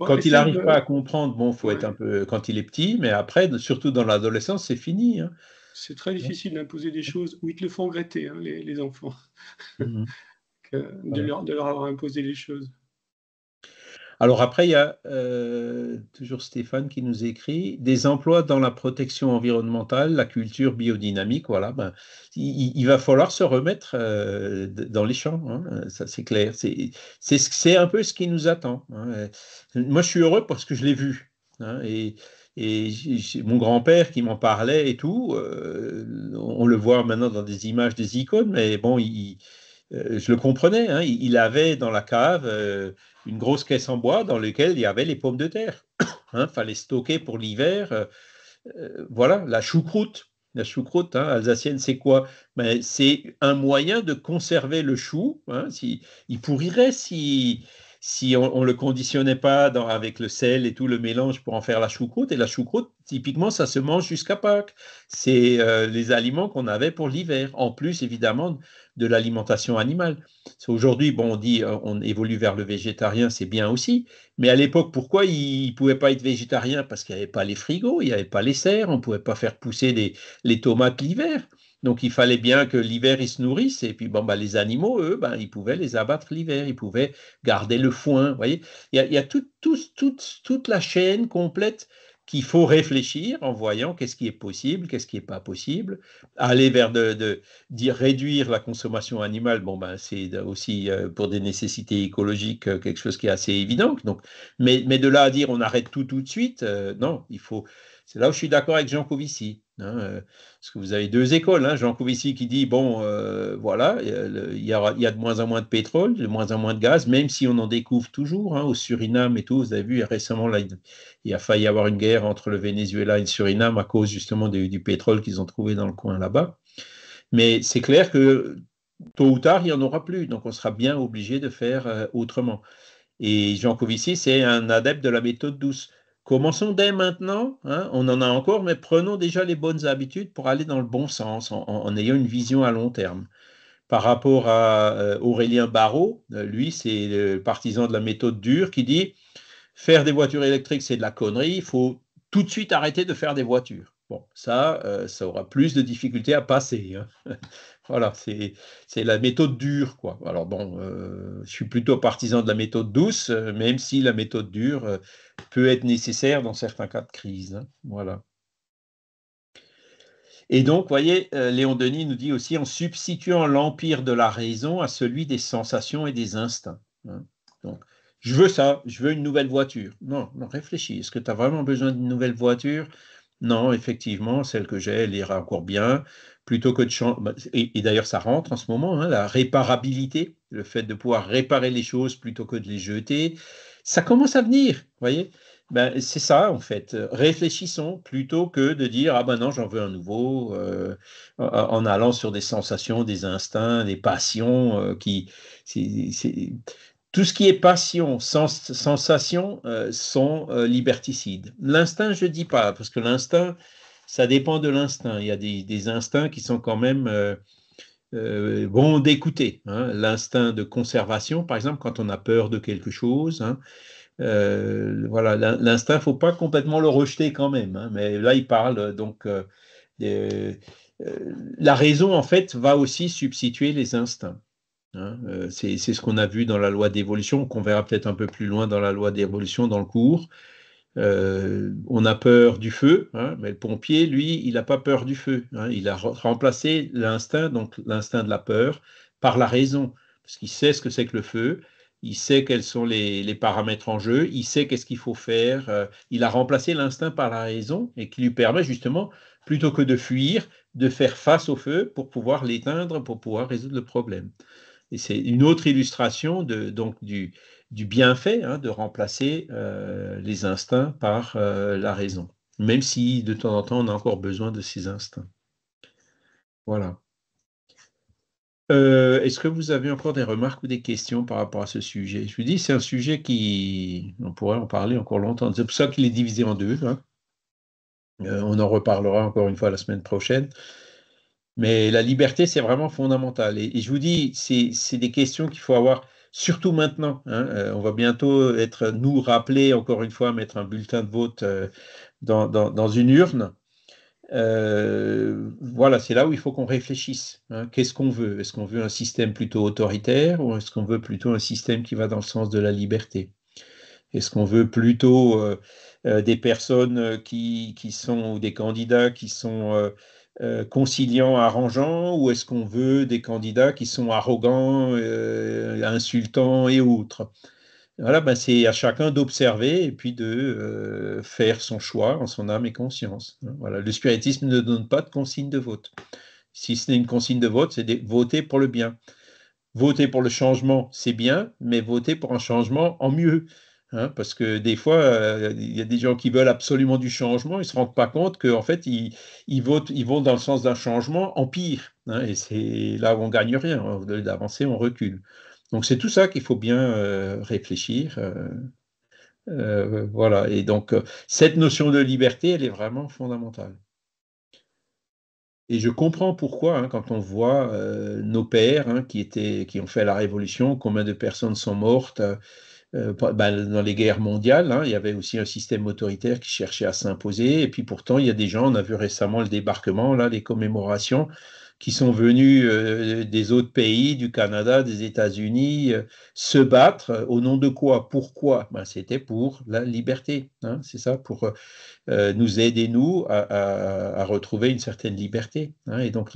quand il n'arrive pas à comprendre, bon, faut être un peu quand il est petit, mais après, surtout dans l'adolescence, c'est fini. C'est très difficile d'imposer des choses où ils le font regretter, les, enfants, mhm. de, leur, avoir imposé les choses. Alors après, il y a euh, toujours Stéphane qui nous écrit des emplois dans la protection environnementale, la culture biodynamique. Voilà, ben, il, va falloir se remettre euh, dans les champs. Hein, ça, c'est clair. C'est un peu ce qui nous attend. Hein. Moi, je suis heureux parce que je l'ai vu. Hein, et mon grand-père qui m'en parlait et tout, euh, on le voit maintenant dans des images, des icônes, mais bon, il, euh, je le comprenais, hein, il avait dans la cave euh, une grosse caisse en bois dans laquelle il y avait les pommes de terre. Il hein, fallait stocker pour l'hiver. Euh, voilà, la choucroute. La choucroute hein, alsacienne, c'est quoi ben, C'est un moyen de conserver le chou. il pourrirait si, on ne le conditionnait pas avec le sel et tout le mélange pour en faire la choucroute. Et la choucroute, typiquement, ça se mange jusqu'à Pâques. C'est les aliments qu'on avait pour l'hiver. En plus, évidemment, de l'alimentation animale. Aujourd'hui, bon, on dit euh, on évolue vers le végétarien, c'est bien aussi, mais à l'époque, pourquoi ils ne pouvaient pas être végétariens Parce qu'il n'y avait pas les frigos, il n'y avait pas les serres, on ne pouvait pas faire pousser les, tomates l'hiver. Donc il fallait bien que l'hiver ils se nourrissent et puis bon bah, les animaux eux ben, ils pouvaient les abattre l'hiver, ils pouvaient garder le foin. Vous voyez, il y a, toute la chaîne complète qu'il faut réfléchir en voyant qu'est-ce qui est possible, qu'est-ce qui n'est pas possible, aller vers de, de, réduire la consommation animale. Bon ben c'est aussi euh, pour des nécessités écologiques euh, quelque chose qui est assez évident. Donc, mais, de là à dire on arrête tout tout de suite, euh, non, il faut c'est là où je suis d'accord avec Jean Covici. Hein, euh, parce que vous avez deux écoles. Hein. Jean Covici qui dit bon, euh, voilà, il y, a de moins en moins de pétrole, de moins en moins de gaz, même si on en découvre toujours. Hein, au Suriname et tout, vous avez vu récemment, il a failli y avoir une guerre entre le Venezuela et le Suriname à cause justement du pétrole qu'ils ont trouvé dans le coin là-bas. Mais c'est clair que tôt ou tard, il n'y en aura plus. Donc on sera bien obligé de faire euh, autrement. Et Jean Covici, c'est un adepte de la méthode douce. Commençons dès maintenant, hein. on en a encore, mais prenons déjà les bonnes habitudes pour aller dans le bon sens, en, ayant une vision à long terme. Par rapport à euh, Aurélien barreau euh, lui, c'est le partisan de la méthode dure qui dit faire des voitures électriques, c'est de la connerie, il faut tout de suite arrêter de faire des voitures. Bon, ça, euh, ça aura plus de difficultés à passer. Hein. voilà, c'est la méthode dure, quoi. Alors bon, je suis plutôt partisan de la méthode douce, même si la méthode dure peut être nécessaire dans certains cas de crise. Hein. voilà. Et donc, vous voyez, euh, Léon Denis nous dit aussi en substituant l'empire de la raison à celui des sensations et des instincts. Hein. Donc, je veux ça, je veux une nouvelle voiture. Non, non réfléchis. Est-ce que tu as vraiment besoin d'une nouvelle voiture Non, effectivement, celle que j'ai, elle ira encore bien. Plutôt que de changer. Bah, et, d'ailleurs, ça rentre en ce moment, hein, la réparabilité, le fait de pouvoir réparer les choses plutôt que de les jeter. Ça commence à venir, vous voyez ben, c'est ça en fait. Réfléchissons plutôt que de dire ah ben non j'en veux un nouveau euh, en allant sur des sensations, des instincts, des passions euh, qui tout ce qui est passion, sensation euh, sont liberticides. L'instinct je dis pas parce que l'instinct ça dépend de l'instinct. Il y a des instincts qui sont quand même bon euh, d'écouter. Hein, l'instinct de conservation, par exemple, quand on a peur de quelque chose. Hein. Euh, voilà, l'instinct, faut pas complètement le rejeter quand même. Hein, mais là, il parle euh, donc la raison en fait va aussi substituer les instincts. c'est ce qu'on a vu dans la loi d'évolution, qu'on verra peut-être un peu plus loin dans la loi d'évolution dans le cours. Euh, on a peur du feu, hein, mais le pompier, lui, il n'a pas peur du feu. Hein. il a remplacé l'instinct, donc l'instinct de la peur, par la raison, parce qu'il sait ce que c'est que le feu, il sait quels sont les, paramètres en jeu, il sait qu'est-ce qu'il faut faire. Euh, il a remplacé l'instinct par la raison et qui lui permet justement, plutôt que de fuir, de faire face au feu pour pouvoir l'éteindre, pour pouvoir résoudre le problème. Et c'est une autre illustration de, donc du, du bienfait hein, de remplacer euh, les instincts par euh, la raison, même si de temps en temps on a encore besoin de ces instincts. Voilà. Euh, est-ce que vous avez encore des remarques ou des questions par rapport à ce sujet Je vous dis, c'est un sujet qui, on pourrait en parler encore longtemps. C'est pour ça qu'il est divisé en deux. Hein. on en reparlera encore une fois la semaine prochaine. Mais la liberté, c'est vraiment fondamental. et, je vous dis, c'est des questions qu'il faut avoir surtout maintenant. Hein, euh, on va bientôt être, nous, rappeler encore une fois, mettre un bulletin de vote euh, dans, une urne. Euh, voilà, c'est là où il faut qu'on réfléchisse. Hein. Qu'est-ce qu'on veut Est-ce qu'on veut un système plutôt autoritaire ou est-ce qu'on veut plutôt un système qui va dans le sens de la liberté Est-ce qu'on veut plutôt des personnes qui, sont, ou des candidats qui sont... Euh, conciliant, arrangeant, ou est-ce qu'on veut des candidats qui sont arrogants, euh, insultants et autres Voilà, ben, c'est à chacun d'observer et puis de euh, faire son choix en son âme et conscience. Hein. le spiritisme ne donne pas de consigne de vote. Si ce n'est une consigne de vote, c'est de voter pour le bien. Voter pour le changement, c'est bien, mais voter pour un changement en mieux. Hein, parce que des fois, euh, il y a des gens qui veulent absolument du changement, ils ne se rendent pas compte qu'en fait, ils, vont dans le sens d'un changement en pire. Hein, et c'est là où on gagne rien. Au lieu d'avancer, on recule. Donc c'est tout ça qu'il faut bien euh, réfléchir. Euh, voilà. Et donc, cette notion de liberté, elle est vraiment fondamentale. Et je comprends pourquoi, hein, quand on voit nos pères qui, étaient, qui ont fait la révolution, combien de personnes sont mortes. Euh, ben, dans les guerres mondiales, hein, il y avait aussi un système autoritaire qui cherchait à s'imposer. Et puis pourtant, il y a des gens, on a vu récemment le débarquement, là, les commémorations, qui sont venus euh, des autres pays, du Canada, des États-Unis, euh, se battre euh, au nom de quoi Pourquoi ben, C'était pour la liberté, hein, c'est ça, pour nous aider, nous, à, retrouver une certaine liberté. Hein. et donc,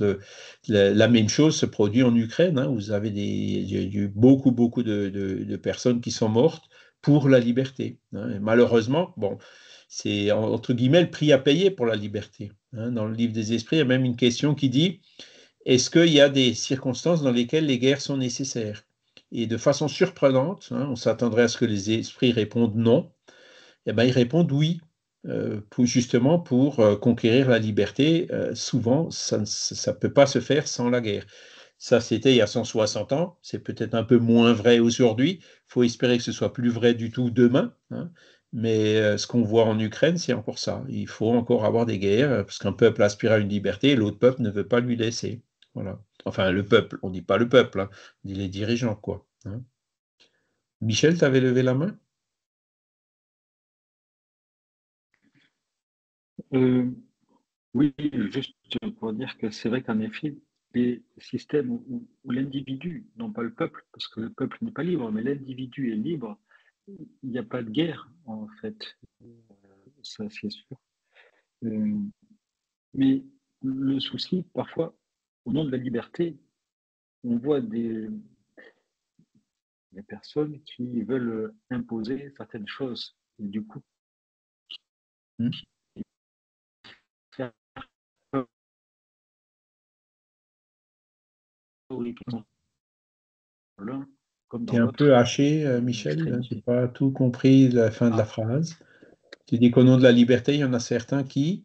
la même chose se produit en Ukraine, hein. vous avez des, beaucoup, beaucoup de, personnes qui sont mortes pour la liberté. malheureusement, bon, c'est entre guillemets le prix à payer pour la liberté. Dans le livre des esprits, il y a même une question qui dit est-ce qu'il y a des circonstances dans lesquelles les guerres sont nécessaires Et de façon surprenante, hein, on s'attendrait à ce que les esprits répondent non, et eh ben, ils répondent oui, euh, justement pour euh, conquérir la liberté. Euh, souvent, ça ne peut pas se faire sans la guerre. Ça, c'était il y a 160 ans, c'est peut-être un peu moins vrai aujourd'hui, il faut espérer que ce soit plus vrai du tout demain, hein. mais ce qu'on voit en Ukraine, c'est encore ça. Il faut encore avoir des guerres, parce qu'un peuple aspire à une liberté et l'autre peuple ne veut pas lui laisser. Enfin, le peuple, on ne dit pas le peuple, hein, on dit les dirigeants, quoi. Hein. Michel, tu avais levé la main euh, Oui, juste pour dire que c'est vrai qu'en effet, les systèmes où, l'individu, non pas le peuple, parce que le peuple n'est pas libre, mais l'individu est libre, il n'y a pas de guerre, en fait. Ça, c'est sûr. Euh, mais le souci, parfois, au nom de la liberté, on voit des, personnes qui veulent imposer certaines choses. Et du coup, hmm. es un peu haché, euh, Michel, n'ai pas tout compris la fin de la ah. phrase. Tu dis qu'au nom de la liberté, il y en a certains qui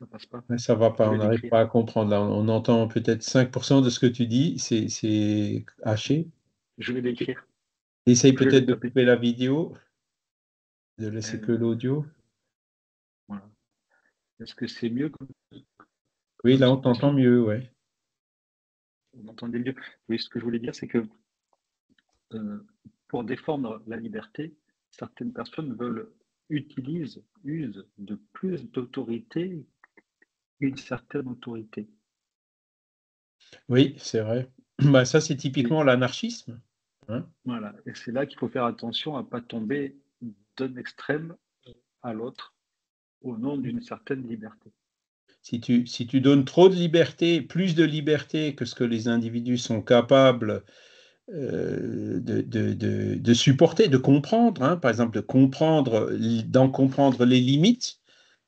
ça passe ça va pas, on n'arrive pas à comprendre. on, entend peut-être 5% de ce que tu dis, c'est haché. Je vais décrire Essaye peut-être de couper la vidéo, de laisser euh. que l'audio. Voilà. Est-ce que c'est mieux Oui, là on t'entend mieux, ouais. On entendait mieux. Oui, ce que je voulais dire, c'est que euh, pour défendre la liberté, certaines personnes veulent utilisent, usent de plus d'autorité une certaine autorité. Oui, c'est vrai. Bah, ça, c'est typiquement l'anarchisme. Hein. voilà, et c'est là qu'il faut faire attention à ne pas tomber d'un extrême à l'autre au nom d'une certaine liberté. Si tu, si tu donnes trop de liberté, plus de liberté que ce que les individus sont capables euh, de, supporter, de comprendre, hein. par exemple, comprendre, d'en comprendre les limites,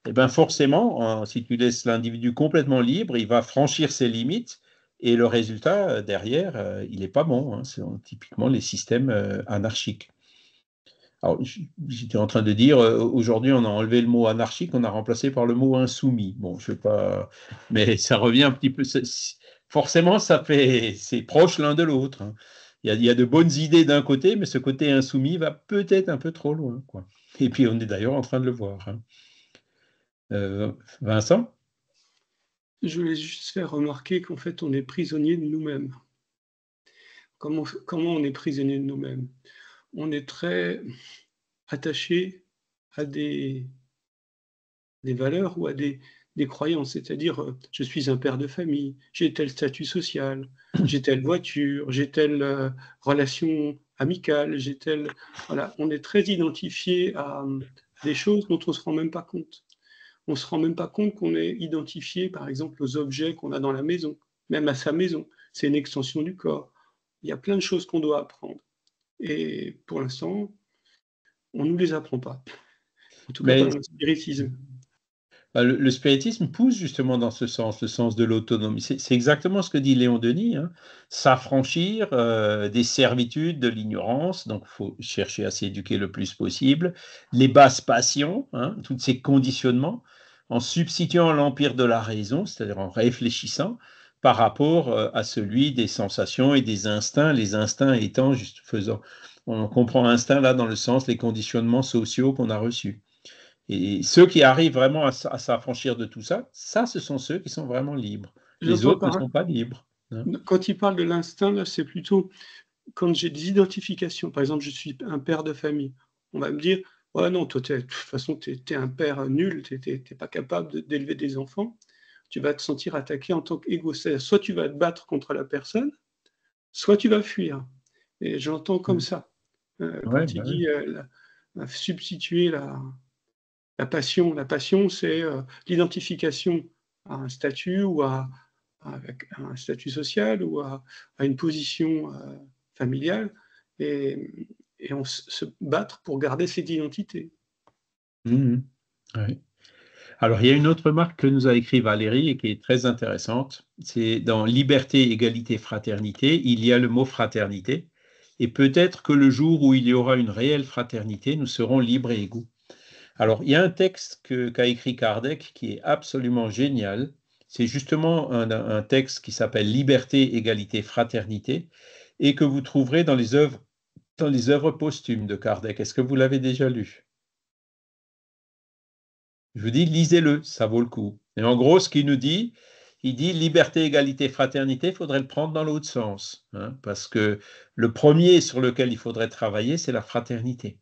eh ben forcément, hein, si tu laisses l'individu complètement libre, il va franchir ses limites et le résultat euh, derrière, euh, il n'est pas bon. Hein. c'est typiquement les systèmes euh, anarchiques. Alors, j'étais en train de dire, aujourd'hui, on a enlevé le mot anarchique, on a remplacé par le mot insoumis. Bon, je sais pas, mais ça revient un petit peu. Forcément, ça fait, c'est proche l'un de l'autre. Hein. Il, y a, y, a de bonnes idées d'un côté, mais ce côté insoumis va peut-être un peu trop loin. Quoi. Et puis, on est d'ailleurs en train de le voir. Euh, Vincent Je voulais juste faire remarquer qu'en fait, on est prisonnier de nous-mêmes. Comment, comment on est prisonnier de nous-mêmes On est très attaché à des, valeurs ou à des, croyances, c'est-à-dire euh, je suis un père de famille, j'ai tel statut social, j'ai telle voiture, j'ai telle euh, relation amicale, j'ai telle... Voilà, on est très identifié à, à des choses dont on ne se rend même pas compte on ne se rend même pas compte qu'on est identifié, par exemple, aux objets qu'on a dans la maison, même à sa maison. C'est une extension du corps. Il y a plein de choses qu'on doit apprendre. Et pour l'instant, on ne nous les apprend pas. En tout cas, dans le spiritisme. Bah, le, spiritisme pousse justement dans ce sens, le sens de l'autonomie. C'est exactement ce que dit Léon Denis, hein. s'affranchir euh, des servitudes, de l'ignorance, donc il faut chercher à s'éduquer le plus possible, les basses passions, hein, tous ces conditionnements, en substituant l'empire de la raison, c'est-à-dire en réfléchissant, par rapport euh, à celui des sensations et des instincts, les instincts étant juste faisant. On comprend instinct là dans le sens les conditionnements sociaux qu'on a reçus. Et ceux qui arrivent vraiment à, s'affranchir de tout ça, ça, ce sont ceux qui sont vraiment libres. les autres ne sont pas libres. Hein. Quand il parle de l'instinct, c'est plutôt quand j'ai des identifications. Par exemple, je suis un père de famille. On va me dire, Ouais, non, toi, de toute façon, tu es, un père nul, tu n'es pas capable d'élever des enfants. Tu vas te sentir attaqué en tant qu'égo. Soit tu vas te battre contre la personne, soit tu vas fuir. Et j'entends comme mmh. ça. Euh, quand bah il euh, substituer la, la, passion. La passion, c'est euh, l'identification à un statut ou à, un statut social ou à, à une position familiale. Et et on se battre pour garder cette identité. Mhm. Alors, il y a une autre marque que nous a écrit Valérie et qui est très intéressante. C'est dans Liberté, Égalité, Fraternité, il y a le mot fraternité. Et peut-être que le jour où il y aura une réelle fraternité, nous serons libres et égaux. Alors, il y a un texte qu'a écrit Kardec qui est absolument génial. C'est justement un, un texte qui s'appelle Liberté, Égalité, Fraternité et que vous trouverez dans les œuvres dans les œuvres posthumes de Kardec. Est-ce que vous l'avez déjà lu Je vous dis, lisez-le, ça vaut le coup. Et en gros, ce qu'il nous dit, il dit liberté, égalité, fraternité, il faudrait le prendre dans l'autre sens, hein, parce que le premier sur lequel il faudrait travailler, c'est la fraternité.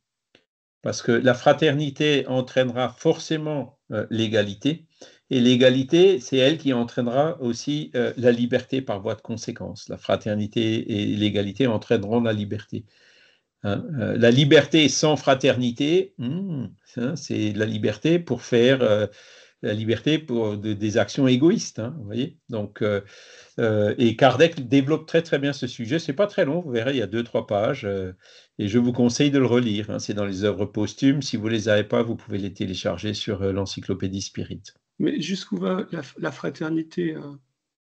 Parce que la fraternité entraînera forcément euh, l'égalité, et l'égalité, c'est elle qui entraînera aussi euh, la liberté par voie de conséquence. La fraternité et l'égalité entraîneront la liberté. Hein, euh, la liberté sans fraternité, hmm, c'est la liberté pour faire euh, la liberté pour des actions égoïstes. Hein, voyez Donc, euh, et Kardec développe très très bien ce sujet. C'est pas très long, vous verrez, il y a deux trois pages, et je vous conseille de le relire. Hein. c'est dans les œuvres posthumes. Si vous les avez pas, vous pouvez les télécharger sur l'encyclopédie Spirit. Mais jusqu'où va la, la fraternité,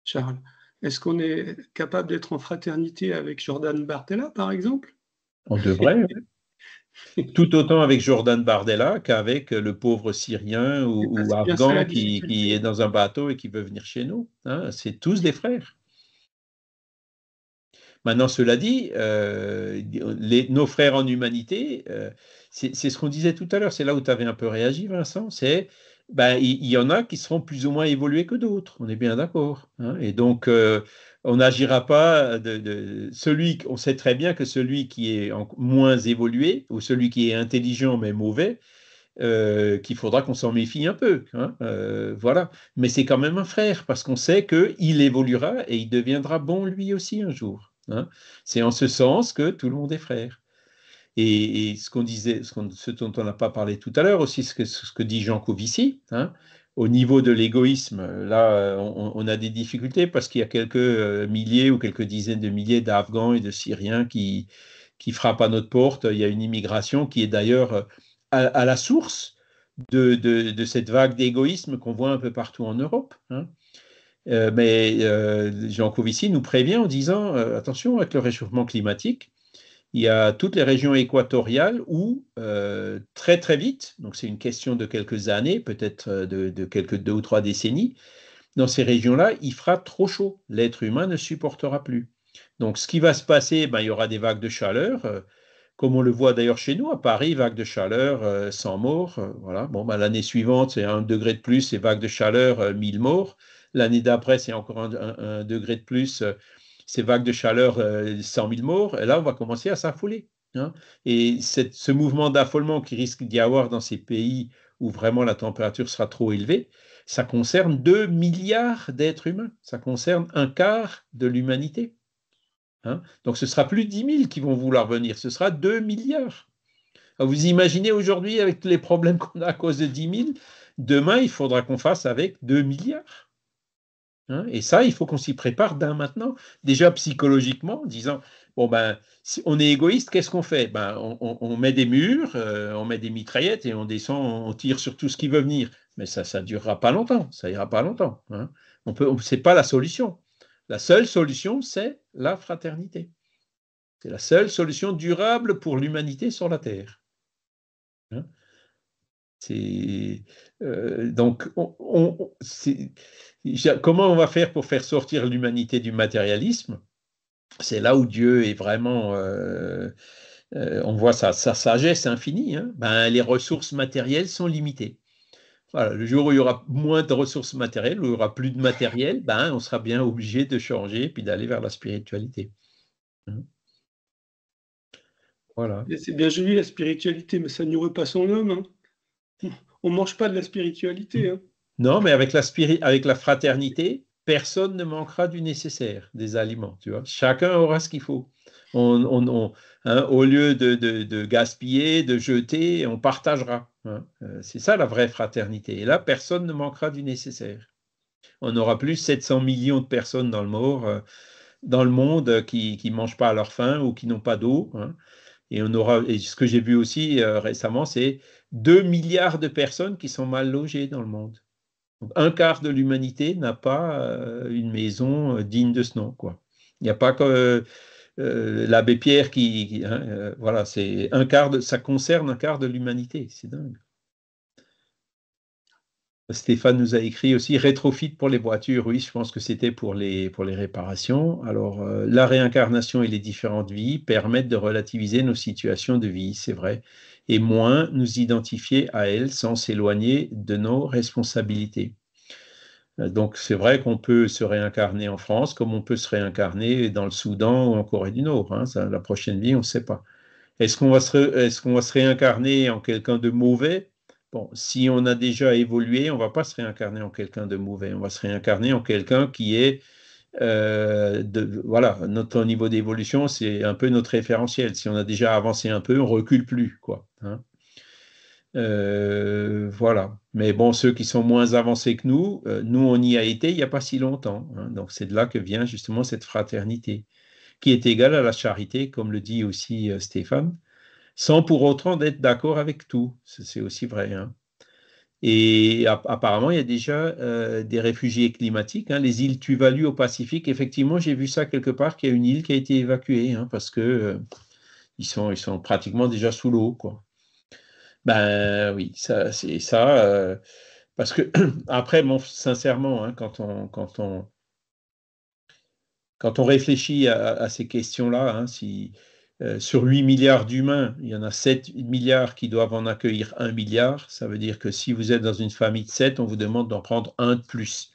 Charles Est-ce qu'on est capable d'être en fraternité avec Jordan Bartella, par exemple on devrait. Tout autant avec Jordan Bardella qu'avec le pauvre Syrien ou, Afghan qui, est dans un bateau et qui veut venir chez nous. Hein. C'est tous des frères. Maintenant, cela dit, euh, nos frères en humanité, euh, c'est ce qu'on disait tout à l'heure, c'est là où tu avais un peu réagi, Vincent, c'est ben, il y, en a qui seront plus ou moins évolués que d'autres, on est bien d'accord. Hein. et donc, euh, on n'agira pas de, celui, on sait très bien que celui qui est moins évolué ou celui qui est intelligent mais mauvais, euh, qu'il faudra qu'on s'en méfie un peu. Hein, euh, voilà. Mais c'est quand même un frère, parce qu'on sait qu'il évoluera et il deviendra bon lui aussi un jour. Hein. C'est en ce sens que tout le monde est frère. Et, ce qu'on disait, ce, dont on n'a pas parlé tout à l'heure aussi, ce que, dit Jean Covici, hein, au niveau de l'égoïsme, là, on, a des difficultés parce qu'il y a quelques euh, milliers ou quelques dizaines de milliers d'Afghans et de Syriens qui, qui frappent à notre porte. Il y a une immigration qui est d'ailleurs euh, à, la source de, cette vague d'égoïsme qu'on voit un peu partout en Europe. Hein. Euh, mais Jean Covici nous prévient en disant attention avec le réchauffement climatique, il y a toutes les régions équatoriales où euh, très très vite, donc c'est une question de quelques années, peut-être euh, de, quelques deux ou trois décennies, dans ces régions-là, il fera trop chaud. L'être humain ne supportera plus. Donc ce qui va se passer, ben, il y aura des vagues de chaleur, euh, comme on le voit d'ailleurs chez nous à Paris, vagues de chaleur, 100 morts. voilà. Bon, ben, l'année suivante, c'est un degré de plus, c'est vagues de chaleur, 1000 morts. L'année d'après, c'est encore un, degré de plus, ces vagues de chaleur, 100 euh, 000 morts, et là, on va commencer à s'affoler. Hein. Et ce mouvement d'affolement qui risque d'y avoir dans ces pays où vraiment la température sera trop élevée, ça concerne 2 milliards d'êtres humains, ça concerne un quart de l'humanité. Hein. Donc ce sera plus 10 000 qui vont vouloir venir, ce sera 2 milliards. vous imaginez aujourd'hui avec les problèmes qu'on a à cause de 10 000, demain il faudra qu'on fasse avec 2 milliards. Hein. et ça, il faut qu'on s'y prépare d'un maintenant, déjà psychologiquement, en disant bon ben, si on est égoïste, qu'est-ce qu'on fait Ben, on, met des murs, euh, on met des mitraillettes et on descend, on tire sur tout ce qui veut venir. Mais ça, ça durera pas longtemps. Ça ira pas longtemps. Ce hein. on c'est pas la solution. La seule solution, c'est la fraternité. C'est la seule solution durable pour l'humanité sur la terre. Hein. Euh, donc comment on va faire pour faire sortir l'humanité du matérialisme C'est là où Dieu est vraiment euh, euh, on voit sa, sagesse infinie. Hein. ben, les ressources matérielles sont limitées. Voilà, le jour où il y aura moins de ressources matérielles, où il y aura plus de matériel, ben, on sera bien obligé de changer et d'aller vers la spiritualité. Hein. voilà. C'est bien joli la spiritualité, mais ça nous pas son homme. Hein. on ne mange pas de la spiritualité. Hein. Non, mais avec la, fraternité, personne ne manquera du nécessaire, des aliments, tu vois. Chacun aura ce qu'il faut. On, hein, au lieu de, gaspiller, de jeter, on partagera. Hein. Euh, c'est ça la vraie fraternité. Et là, personne ne manquera du nécessaire. On aura plus 700 millions de personnes dans le, euh, monde euh, qui ne mangent pas à leur faim ou qui n'ont pas d'eau. Et on aura, et ce que j'ai vu aussi récemment, c'est 2 milliards de personnes qui sont mal logées dans le monde. un quart de l'humanité n'a pas euh, une maison euh, digne de ce nom. Il n'y a pas que euh, l'abbé Pierre qui... Hein, voilà, c'est un quart de, ça concerne un quart de l'humanité. C'est dingue. Stéphane nous a écrit aussi rétrofit pour les voitures. Oui, je pense que c'était pour les, pour les réparations. Alors, la réincarnation et les différentes vies permettent de relativiser nos situations de vie, c'est vrai et moins nous identifier à elle sans s'éloigner de nos responsabilités. Euh, donc c'est vrai qu'on peut se réincarner en France comme on peut se réincarner dans le Soudan ou en Corée du Nord. Hein, la prochaine vie, on ne sait pas. Est-ce qu'on va, va, se réincarner en quelqu'un de mauvais si on a déjà évolué, on ne va pas se réincarner en quelqu'un de mauvais. On va se réincarner en quelqu'un qui est euh, voilà, notre niveau d'évolution, c'est un peu notre référentiel. Si on a déjà avancé un peu, on recule plus, quoi. Hein. Euh, voilà. Mais bon, ceux qui sont moins avancés que nous, euh, nous, on y a été il n'y a pas si longtemps. Hein. Donc, c'est de là que vient justement cette fraternité, qui est égale à la charité, comme le dit aussi Stéphane, sans pour autant d'être d'accord avec tout. C'est aussi vrai. Hein. Et apparemment, il y a déjà euh, des réfugiés climatiques. Hein. les îles Tuvalu au Pacifique, effectivement, j'ai vu ça quelque part, qu'il y a une île qui a été évacuée hein, parce qu'ils euh, sont, ils sont pratiquement déjà sous l'eau. Quoi. Ben oui, c'est ça. Euh, parce que, après, sincèrement, hein, quand, on, réfléchit à ces questions-là, si euh, sur 8 milliards d'humains, il y en a 7 milliards qui doivent en accueillir 1 milliard. Ça veut dire que si vous êtes dans une famille de 7, on vous demande d'en prendre un de plus.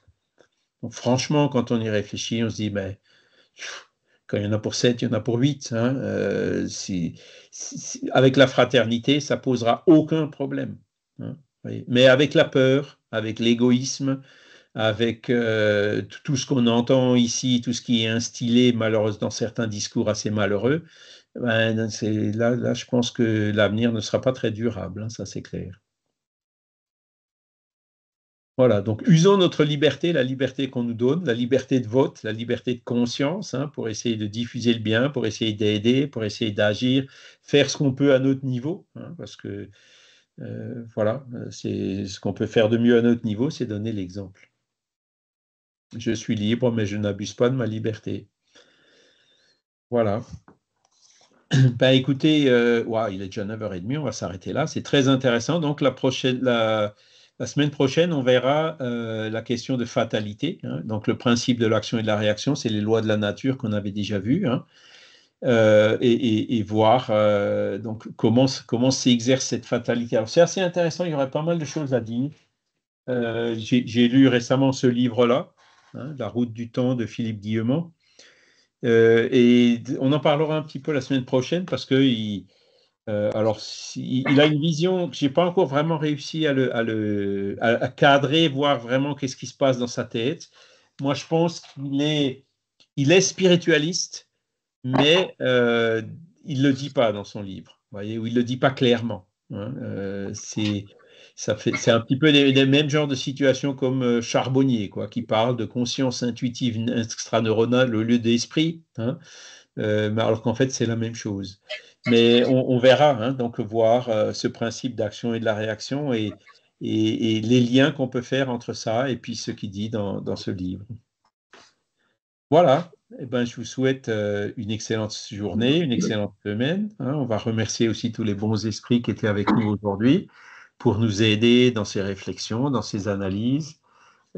franchement, quand on y réfléchit, on se dit, mais ben, quand il y en a pour 7, il y en a pour 8. Hein. Euh, avec la fraternité, ça posera aucun problème. Hein. Mais avec la peur, avec l'égoïsme, avec euh, tout ce qu'on entend ici, tout ce qui est instillé malheureusement dans certains discours assez malheureux, là, là, je pense que l'avenir ne sera pas très durable, hein, ça c'est clair. Voilà, donc usons notre liberté, la liberté qu'on nous donne, la liberté de vote, la liberté de conscience, hein, pour essayer de diffuser le bien, pour essayer d'aider, pour essayer d'agir, faire ce qu'on peut à notre niveau, hein, parce que euh, voilà, c'est ce qu'on peut faire de mieux à notre niveau, c'est donner l'exemple. Je suis libre, mais je n'abuse pas de ma liberté. Voilà. Ben écoutez, euh, il est déjà 9h30, on va s'arrêter là. C'est très intéressant. Donc la, semaine prochaine, on verra euh, la question de fatalité. Hein. Donc le principe de l'action et de la réaction, c'est les lois de la nature qu'on avait déjà vues. Hein. Euh, et, voir donc comment, s'exerce cette fatalité. Alors c'est assez intéressant, il y aurait pas mal de choses à dire. J'ai lu récemment ce livre-là, hein, La route du temps de Philippe Guillemont. Euh, et on en parlera un petit peu la semaine prochaine parce que il, euh, alors, il a une vision que j'ai pas encore vraiment réussi à, le, à, le, à, cadrer, voir vraiment qu'est-ce qui se passe dans sa tête. Moi, je pense qu'il est, il est spiritualiste, mais euh, il le dit pas dans son livre, voyez, ou il le dit pas clairement. Hein. Euh, c'est c'est un petit peu les, mêmes genres de situations comme euh, Charbonnier, qui parle de conscience intuitive extra-neuronale au lieu d'esprit, hein. euh, alors qu'en fait c'est la même chose. Mais on, verra hein, donc voir euh, ce principe d'action et de la réaction et, les liens qu'on peut faire entre ça et puis ce qu'il dit dans, ce livre. Voilà. Eh ben, je vous souhaite une excellente journée, une excellente semaine. Hein. On va remercier aussi tous les bons esprits qui étaient avec nous aujourd'hui pour nous aider dans ces réflexions, dans ces analyses,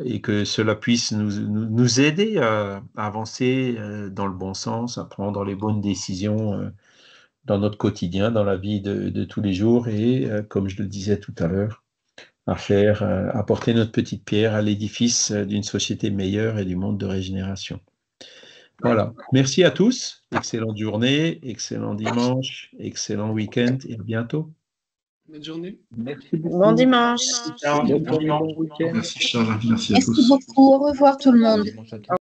et que cela puisse nous, nous aider à, avancer euh, dans le bon sens, à prendre les bonnes décisions euh, dans notre quotidien, dans la vie de, de tous les jours, et euh, comme je le disais tout à l'heure, à faire apporter notre petite pierre à l'édifice d'une société meilleure et du monde de régénération. Voilà. Merci à tous. Excellente journée, excellent dimanche, excellent week-end et à bientôt. Bonne journée. Merci beaucoup. Bon dimanche. Merci, Charles. Bon, bon, bon, week-end. Merci, Charles. Merci à merci tous. Merci beaucoup. Au revoir, tout le monde.